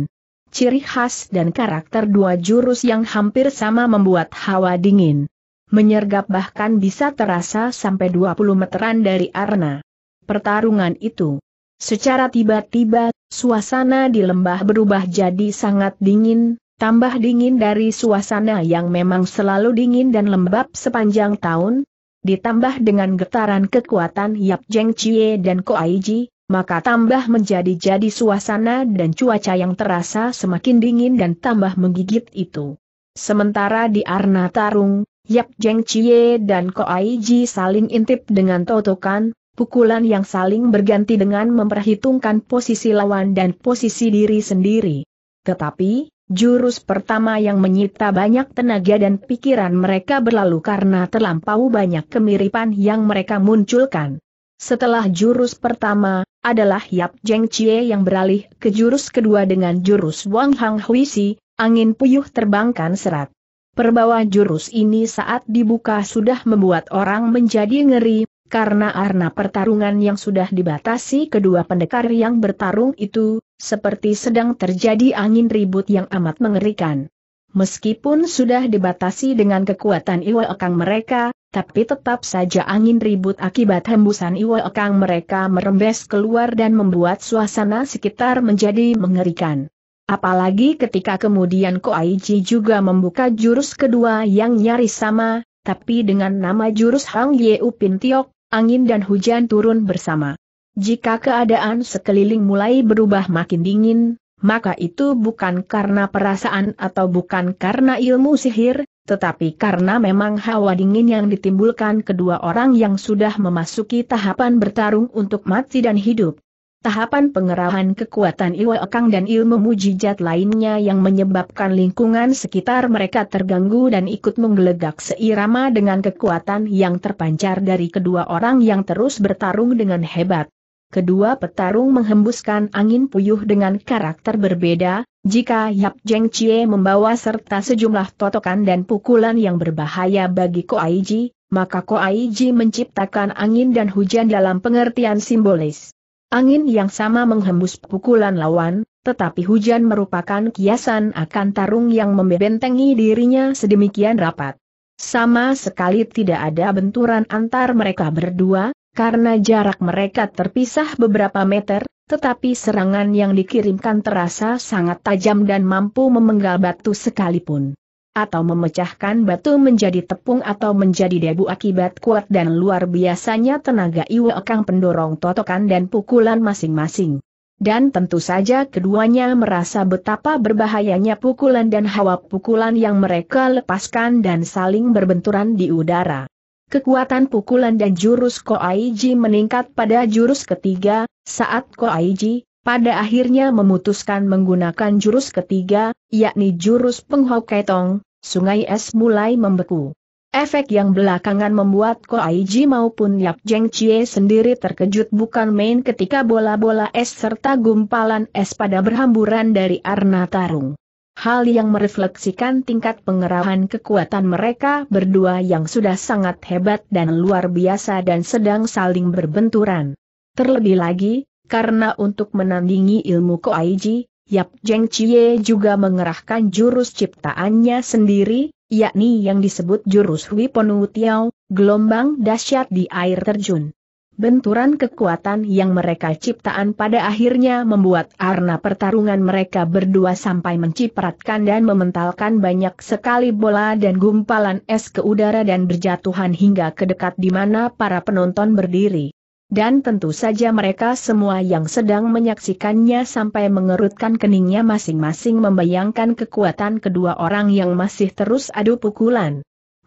A: ciri khas dan karakter dua jurus yang hampir sama membuat hawa dingin. Menyergap bahkan bisa terasa sampai 20 meteran dari arna. Pertarungan itu. Secara tiba-tiba, suasana di lembah berubah jadi sangat dingin, tambah dingin dari suasana yang memang selalu dingin dan lembab sepanjang tahun, ditambah dengan getaran kekuatan Yap Jeng Chie dan Ko Aiji maka tambah menjadi-jadi suasana dan cuaca yang terasa semakin dingin dan tambah menggigit itu. Sementara di Arna Tarung, Yap Jeng Chie dan Koai Ji saling intip dengan totokan, pukulan yang saling berganti dengan memperhitungkan posisi lawan dan posisi diri sendiri. Tetapi, Jurus pertama yang menyita banyak tenaga dan pikiran mereka berlalu karena terlampau banyak kemiripan yang mereka munculkan. Setelah jurus pertama, adalah Yap Jeng Chie yang beralih ke jurus kedua dengan jurus Wang Hang Hui Si, angin puyuh terbangkan serat. Perbawa jurus ini saat dibuka sudah membuat orang menjadi ngeri, karena arna pertarungan yang sudah dibatasi kedua pendekar yang bertarung itu, seperti sedang terjadi angin ribut yang amat mengerikan. Meskipun sudah dibatasi dengan kekuatan iwa akang mereka, tapi tetap saja angin ribut akibat hembusan Iwa Ekang mereka merembes keluar dan membuat suasana sekitar menjadi mengerikan. Apalagi ketika kemudian Koaiji juga membuka jurus kedua yang nyaris sama, tapi dengan nama jurus Hang Ye Upintiok, angin dan hujan turun bersama. Jika keadaan sekeliling mulai berubah makin dingin, maka itu bukan karena perasaan atau bukan karena ilmu sihir, tetapi karena memang hawa dingin yang ditimbulkan kedua orang yang sudah memasuki tahapan bertarung untuk mati dan hidup. Tahapan pengerahan kekuatan Iwa Ekang dan ilmu mujijat lainnya yang menyebabkan lingkungan sekitar mereka terganggu dan ikut menggelegak seirama dengan kekuatan yang terpancar dari kedua orang yang terus bertarung dengan hebat kedua petarung menghembuskan angin puyuh dengan karakter berbeda, jika Yap Jeng Chie membawa serta sejumlah totokan dan pukulan yang berbahaya bagi Ko Aiji, maka Ko Aiji menciptakan angin dan hujan dalam pengertian simbolis. Angin yang sama menghembus pukulan lawan, tetapi hujan merupakan kiasan akan tarung yang membentengi dirinya sedemikian rapat. Sama sekali tidak ada benturan antar mereka berdua, karena jarak mereka terpisah beberapa meter, tetapi serangan yang dikirimkan terasa sangat tajam dan mampu memenggal batu sekalipun. Atau memecahkan batu menjadi tepung atau menjadi debu akibat kuat dan luar biasanya tenaga iwakang pendorong totokan dan pukulan masing-masing. Dan tentu saja keduanya merasa betapa berbahayanya pukulan dan hawa pukulan yang mereka lepaskan dan saling berbenturan di udara. Kekuatan pukulan dan jurus Koaiji meningkat pada jurus ketiga, saat Koaiji, pada akhirnya memutuskan menggunakan jurus ketiga, yakni jurus penghoketong, sungai es mulai membeku. Efek yang belakangan membuat Koaiji maupun Yap Jeng Chie sendiri terkejut bukan main ketika bola-bola es serta gumpalan es pada berhamburan dari arna tarung hal yang merefleksikan tingkat pengerahan kekuatan mereka berdua yang sudah sangat hebat dan luar biasa dan sedang saling berbenturan. Terlebih lagi, karena untuk menandingi ilmu Koaiji, Yap Jeng Chie juga mengerahkan jurus ciptaannya sendiri, yakni yang disebut jurus Wiponu Tiao, gelombang dahsyat di air terjun. Benturan kekuatan yang mereka ciptaan pada akhirnya membuat arna pertarungan mereka berdua sampai mencipratkan dan mementalkan banyak sekali bola dan gumpalan es ke udara dan berjatuhan hingga ke dekat di mana para penonton berdiri. Dan tentu saja mereka semua yang sedang menyaksikannya sampai mengerutkan keningnya masing-masing membayangkan kekuatan kedua orang yang masih terus adu pukulan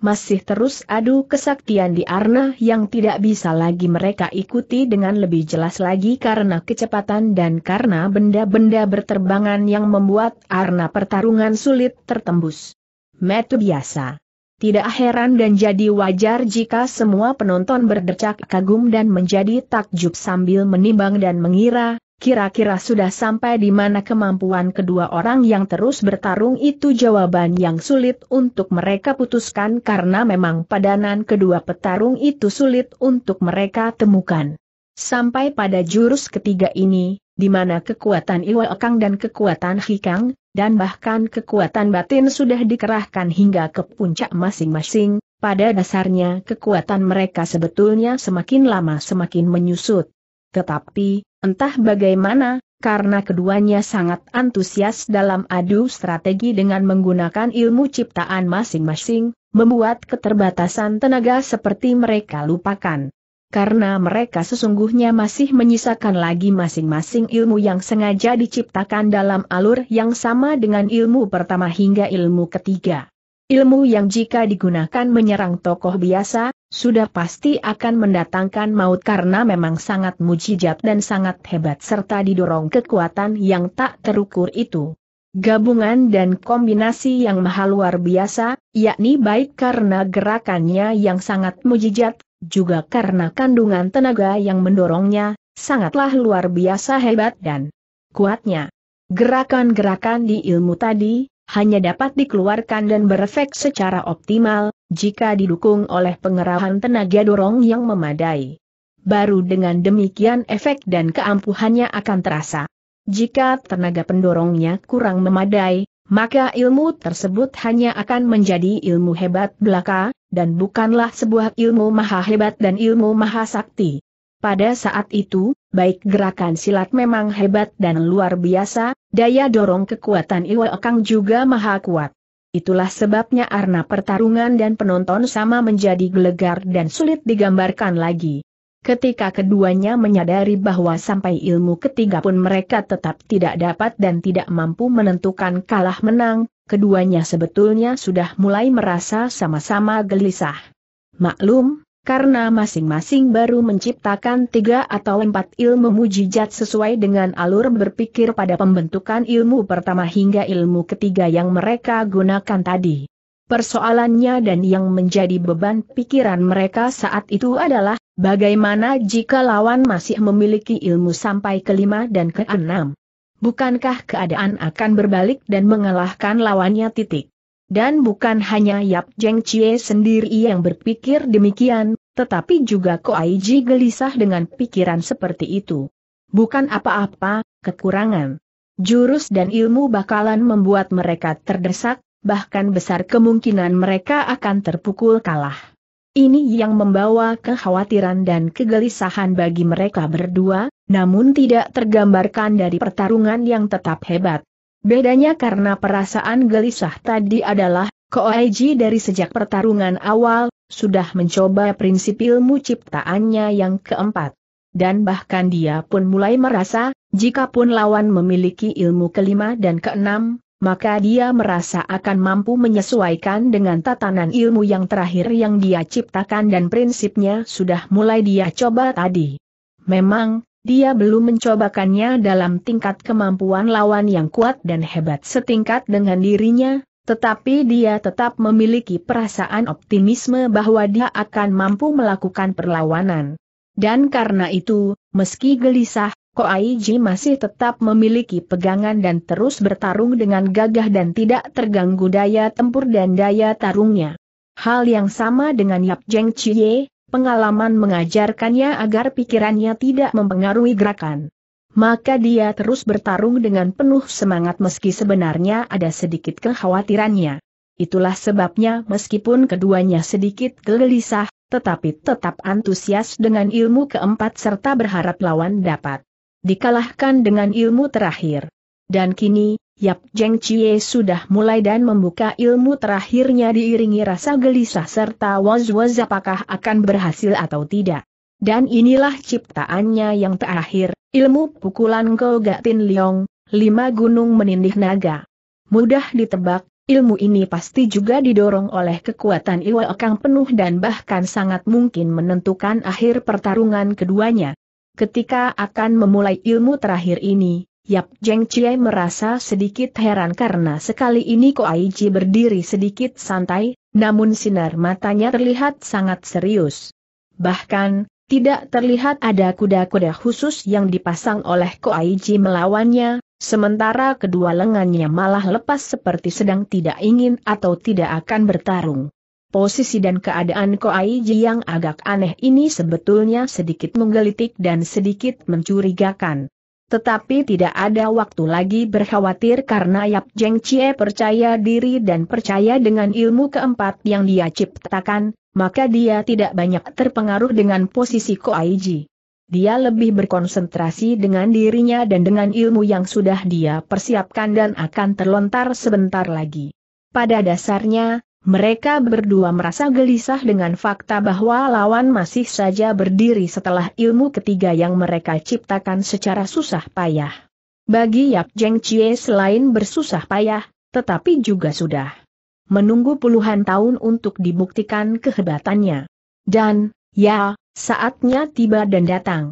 A: masih terus adu kesaktian di arna yang tidak bisa lagi mereka ikuti dengan lebih jelas lagi karena kecepatan dan karena benda-benda berterbangan yang membuat arna pertarungan sulit tertembus. Metu biasa. Tidak heran dan jadi wajar jika semua penonton berdecak kagum dan menjadi takjub sambil menimbang dan mengira, Kira-kira sudah sampai di mana kemampuan kedua orang yang terus bertarung itu jawaban yang sulit untuk mereka putuskan karena memang padanan kedua petarung itu sulit untuk mereka temukan. Sampai pada jurus ketiga ini, di mana kekuatan Iwa dan kekuatan Hikang, dan bahkan kekuatan batin sudah dikerahkan hingga ke puncak masing-masing, pada dasarnya kekuatan mereka sebetulnya semakin lama semakin menyusut. Tetapi, Entah bagaimana, karena keduanya sangat antusias dalam adu strategi dengan menggunakan ilmu ciptaan masing-masing, membuat keterbatasan tenaga seperti mereka lupakan. Karena mereka sesungguhnya masih menyisakan lagi masing-masing ilmu yang sengaja diciptakan dalam alur yang sama dengan ilmu pertama hingga ilmu ketiga. Ilmu yang jika digunakan menyerang tokoh biasa, sudah pasti akan mendatangkan maut karena memang sangat mujizat dan sangat hebat serta didorong kekuatan yang tak terukur itu. Gabungan dan kombinasi yang maha luar biasa, yakni baik karena gerakannya yang sangat mujijat, juga karena kandungan tenaga yang mendorongnya, sangatlah luar biasa hebat dan kuatnya. Gerakan-gerakan di ilmu tadi, hanya dapat dikeluarkan dan berefek secara optimal, jika didukung oleh pengerahan tenaga dorong yang memadai. Baru dengan demikian efek dan keampuhannya akan terasa. Jika tenaga pendorongnya kurang memadai, maka ilmu tersebut hanya akan menjadi ilmu hebat belaka, dan bukanlah sebuah ilmu maha hebat dan ilmu maha sakti. Pada saat itu, baik gerakan silat memang hebat dan luar biasa, daya dorong kekuatan Iwa Okang juga maha kuat. Itulah sebabnya arna pertarungan dan penonton sama menjadi gelegar dan sulit digambarkan lagi. Ketika keduanya menyadari bahwa sampai ilmu ketiga pun mereka tetap tidak dapat dan tidak mampu menentukan kalah menang, keduanya sebetulnya sudah mulai merasa sama-sama gelisah. Maklum, karena masing-masing baru menciptakan tiga atau empat ilmu mujizat sesuai dengan alur berpikir pada pembentukan ilmu pertama hingga ilmu ketiga yang mereka gunakan tadi. Persoalannya dan yang menjadi beban pikiran mereka saat itu adalah, bagaimana jika lawan masih memiliki ilmu sampai kelima dan keenam? Bukankah keadaan akan berbalik dan mengalahkan lawannya titik? Dan bukan hanya Yap Jeng Chie sendiri yang berpikir demikian, tetapi juga Ko Koaiji gelisah dengan pikiran seperti itu. Bukan apa-apa, kekurangan. Jurus dan ilmu bakalan membuat mereka terdesak, bahkan besar kemungkinan mereka akan terpukul kalah. Ini yang membawa kekhawatiran dan kegelisahan bagi mereka berdua, namun tidak tergambarkan dari pertarungan yang tetap hebat. Bedanya karena perasaan gelisah tadi adalah, Koaiji dari sejak pertarungan awal, sudah mencoba prinsip ilmu ciptaannya yang keempat. Dan bahkan dia pun mulai merasa, jika pun lawan memiliki ilmu kelima dan keenam, maka dia merasa akan mampu menyesuaikan dengan tatanan ilmu yang terakhir yang dia ciptakan dan prinsipnya sudah mulai dia coba tadi. Memang, dia belum mencobakannya dalam tingkat kemampuan lawan yang kuat dan hebat setingkat dengan dirinya, tetapi dia tetap memiliki perasaan optimisme bahwa dia akan mampu melakukan perlawanan. Dan karena itu, meski gelisah, Ko Koaiji masih tetap memiliki pegangan dan terus bertarung dengan gagah dan tidak terganggu daya tempur dan daya tarungnya. Hal yang sama dengan Yap Jeng Chie, pengalaman mengajarkannya agar pikirannya tidak mempengaruhi gerakan. Maka dia terus bertarung dengan penuh semangat meski sebenarnya ada sedikit kekhawatirannya. Itulah sebabnya meskipun keduanya sedikit gelisah, tetapi tetap antusias dengan ilmu keempat serta berharap lawan dapat dikalahkan dengan ilmu terakhir. Dan kini, Yap Jeng Chie sudah mulai dan membuka ilmu terakhirnya diiringi rasa gelisah serta was-was apakah akan berhasil atau tidak. Dan inilah ciptaannya yang terakhir, ilmu pukulan Kogatin Liong, lima gunung menindih naga. Mudah ditebak, ilmu ini pasti juga didorong oleh kekuatan Iwa Kang penuh dan bahkan sangat mungkin menentukan akhir pertarungan keduanya. Ketika akan memulai ilmu terakhir ini, Yap Jeng Chie merasa sedikit heran karena sekali ini Ko Koaiji berdiri sedikit santai, namun sinar matanya terlihat sangat serius. Bahkan, tidak terlihat ada kuda-kuda khusus yang dipasang oleh Ko Koaiji melawannya, sementara kedua lengannya malah lepas seperti sedang tidak ingin atau tidak akan bertarung. Posisi dan keadaan Ko Koaiji yang agak aneh ini sebetulnya sedikit menggelitik dan sedikit mencurigakan. Tetapi tidak ada waktu lagi berkhawatir karena Yap Jeng Chie percaya diri dan percaya dengan ilmu keempat yang dia ciptakan, maka dia tidak banyak terpengaruh dengan posisi Ko Ji. Dia lebih berkonsentrasi dengan dirinya dan dengan ilmu yang sudah dia persiapkan dan akan terlontar sebentar lagi. Pada dasarnya, mereka berdua merasa gelisah dengan fakta bahwa lawan masih saja berdiri setelah ilmu ketiga yang mereka ciptakan secara susah payah. Bagi Yap Jeng Chie selain bersusah payah, tetapi juga sudah menunggu puluhan tahun untuk dibuktikan kehebatannya. Dan, ya, saatnya tiba dan datang.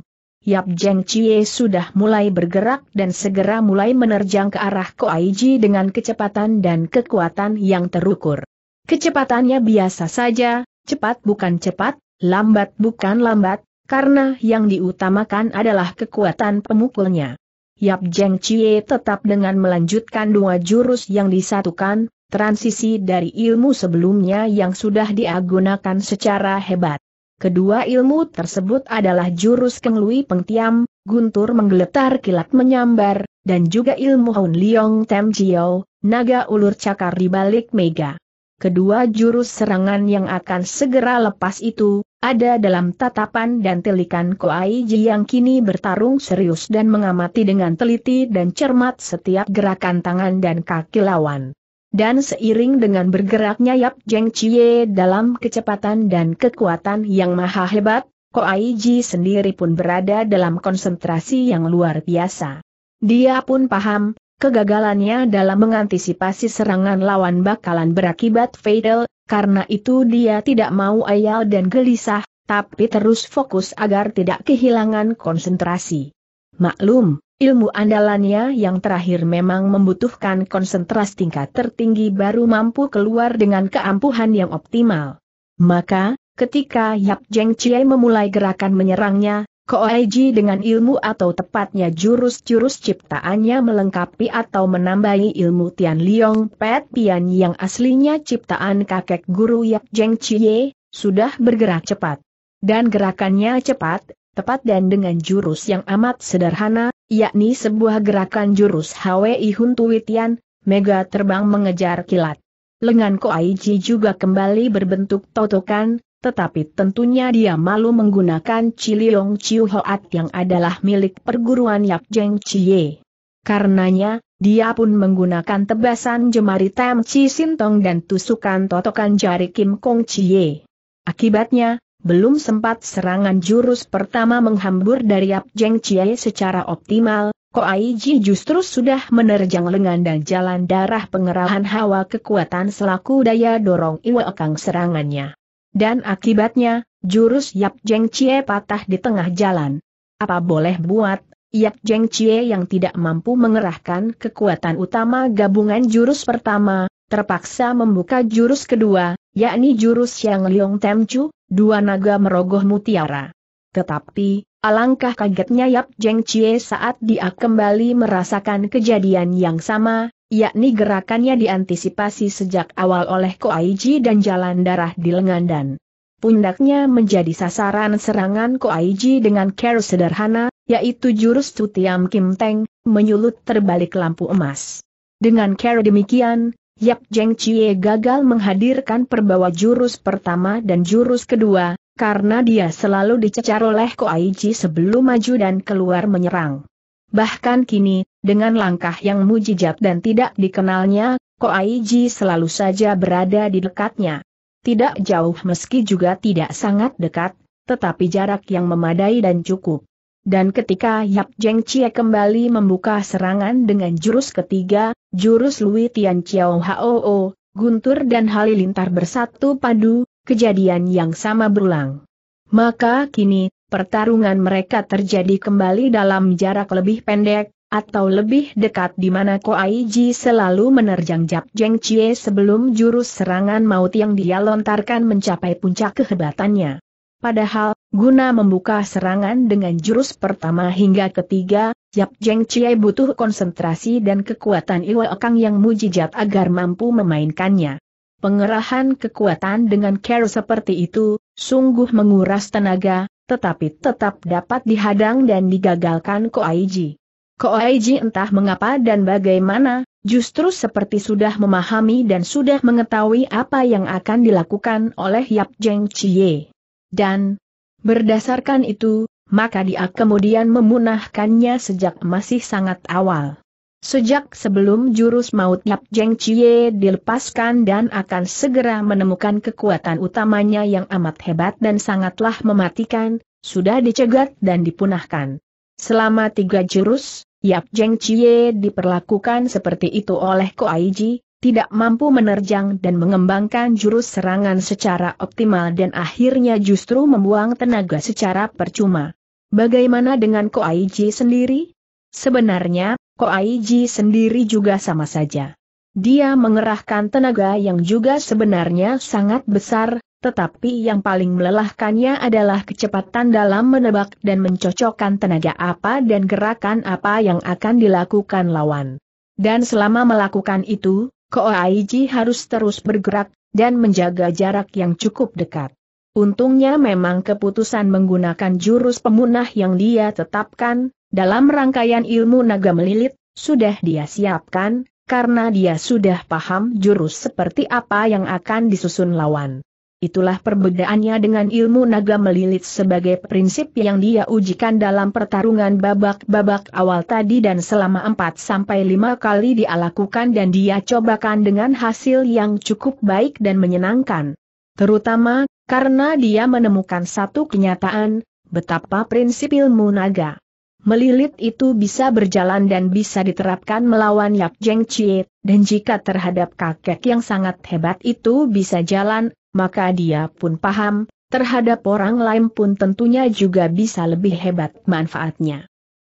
A: Yap Jeng Chie sudah mulai bergerak dan segera mulai menerjang ke arah Koaiji dengan kecepatan dan kekuatan yang terukur. Kecepatannya biasa saja, cepat bukan cepat, lambat bukan lambat, karena yang diutamakan adalah kekuatan pemukulnya. Yap Jeng Chie tetap dengan melanjutkan dua jurus yang disatukan, transisi dari ilmu sebelumnya yang sudah diagunakan secara hebat. Kedua ilmu tersebut adalah jurus Keng Pengtiam, Guntur menggeletar kilat menyambar, dan juga ilmu Hun Liong Tem Jiao, naga ulur cakar di balik mega kedua jurus serangan yang akan segera lepas itu, ada dalam tatapan dan telikan Koai Ji yang kini bertarung serius dan mengamati dengan teliti dan cermat setiap gerakan tangan dan kaki lawan. Dan seiring dengan bergeraknya Yap Jeng Chie dalam kecepatan dan kekuatan yang maha hebat, Koai Ji sendiri pun berada dalam konsentrasi yang luar biasa. Dia pun paham, Kegagalannya dalam mengantisipasi serangan lawan bakalan berakibat fatal, karena itu dia tidak mau ayal dan gelisah, tapi terus fokus agar tidak kehilangan konsentrasi. Maklum, ilmu andalannya yang terakhir memang membutuhkan konsentrasi tingkat tertinggi baru mampu keluar dengan keampuhan yang optimal. Maka, ketika Yap Jeng Chie memulai gerakan menyerangnya, Koeji dengan ilmu atau tepatnya jurus-jurus ciptaannya melengkapi atau menambahi ilmu Tian Liong Pet Pian yang aslinya ciptaan kakek guru Yap Jeng Chie, sudah bergerak cepat. Dan gerakannya cepat, tepat dan dengan jurus yang amat sederhana, yakni sebuah gerakan jurus Hwi Hun Tui Tian, mega terbang mengejar kilat. Lengan Koaiji juga kembali berbentuk totokan, tetapi tentunya dia malu menggunakan Ciliong Chiu Hoat yang adalah milik perguruan Yap Jeng Chie. Karenanya, dia pun menggunakan tebasan jemari Tam Chi Sintong dan tusukan totokan jari Kim Kong Chie. Akibatnya, belum sempat serangan jurus pertama menghambur dari Yap Jeng Chie secara optimal, Ko Ai Ji justru sudah menerjang lengan dan jalan darah pengerahan hawa kekuatan selaku daya dorong Iwa Kang serangannya. Dan akibatnya, jurus Yap Jeng Chie patah di tengah jalan. Apa boleh buat, Yap Jeng Chie yang tidak mampu mengerahkan kekuatan utama gabungan jurus pertama, terpaksa membuka jurus kedua, yakni jurus Yang Liong Temcu, dua naga merogoh mutiara. Tetapi, alangkah kagetnya Yap Jeng Chie saat dia kembali merasakan kejadian yang sama, yakni gerakannya diantisipasi sejak awal oleh Koaiji dan jalan darah di lengan dan pundaknya menjadi sasaran serangan Koaiji dengan care sederhana, yaitu jurus Tutiam Kim Teng, menyulut terbalik lampu emas. Dengan care demikian, Yap Jeng Chie gagal menghadirkan perbawa jurus pertama dan jurus kedua, karena dia selalu dicecar oleh Koaiji sebelum maju dan keluar menyerang. Bahkan kini, dengan langkah yang mujijat dan tidak dikenalnya, Ko Koaiji selalu saja berada di dekatnya. Tidak jauh meski juga tidak sangat dekat, tetapi jarak yang memadai dan cukup. Dan ketika Yap Jeng Cie kembali membuka serangan dengan jurus ketiga, jurus Lui Tian Chiao Hoo, Guntur dan Halilintar bersatu padu, kejadian yang sama berulang. Maka kini, pertarungan mereka terjadi kembali dalam jarak lebih pendek, atau lebih dekat di mana Koaiji selalu menerjang Jap Jeng Chie sebelum jurus serangan maut yang dia lontarkan mencapai puncak kehebatannya. Padahal, guna membuka serangan dengan jurus pertama hingga ketiga, Jap Jeng Chie butuh konsentrasi dan kekuatan Iwa Okang yang mujijat agar mampu memainkannya. Pengerahan kekuatan dengan care seperti itu, sungguh menguras tenaga, tetapi tetap dapat dihadang dan digagalkan Koaiji. Koaiji entah mengapa dan bagaimana, justru seperti sudah memahami dan sudah mengetahui apa yang akan dilakukan oleh Yap Jeng Chie. Dan, berdasarkan itu, maka dia kemudian memunahkannya sejak masih sangat awal. Sejak sebelum jurus maut Yap Jeng Chie dilepaskan dan akan segera menemukan kekuatan utamanya yang amat hebat dan sangatlah mematikan, sudah dicegat dan dipunahkan. Selama tiga jurus, Yap Jeng Chie diperlakukan seperti itu oleh Ko Aiji, tidak mampu menerjang dan mengembangkan jurus serangan secara optimal dan akhirnya justru membuang tenaga secara percuma. Bagaimana dengan Ko Aiji sendiri? Sebenarnya, Ko Aiji sendiri juga sama saja. Dia mengerahkan tenaga yang juga sebenarnya sangat besar, tetapi yang paling melelahkannya adalah kecepatan dalam menebak dan mencocokkan tenaga apa dan gerakan apa yang akan dilakukan lawan. Dan selama melakukan itu, Koaiji harus terus bergerak, dan menjaga jarak yang cukup dekat. Untungnya memang keputusan menggunakan jurus pemunah yang dia tetapkan, dalam rangkaian ilmu naga melilit, sudah dia siapkan, karena dia sudah paham jurus seperti apa yang akan disusun lawan. Itulah perbedaannya dengan ilmu naga melilit sebagai prinsip yang dia ujikan dalam pertarungan babak-babak awal tadi dan selama 4-5 kali dia lakukan dan dia cobakan dengan hasil yang cukup baik dan menyenangkan. Terutama, karena dia menemukan satu kenyataan, betapa prinsip ilmu naga Melilit itu bisa berjalan dan bisa diterapkan melawan Yap Jeng Chie, dan jika terhadap kakek yang sangat hebat itu bisa jalan, maka dia pun paham, terhadap orang lain pun tentunya juga bisa lebih hebat manfaatnya.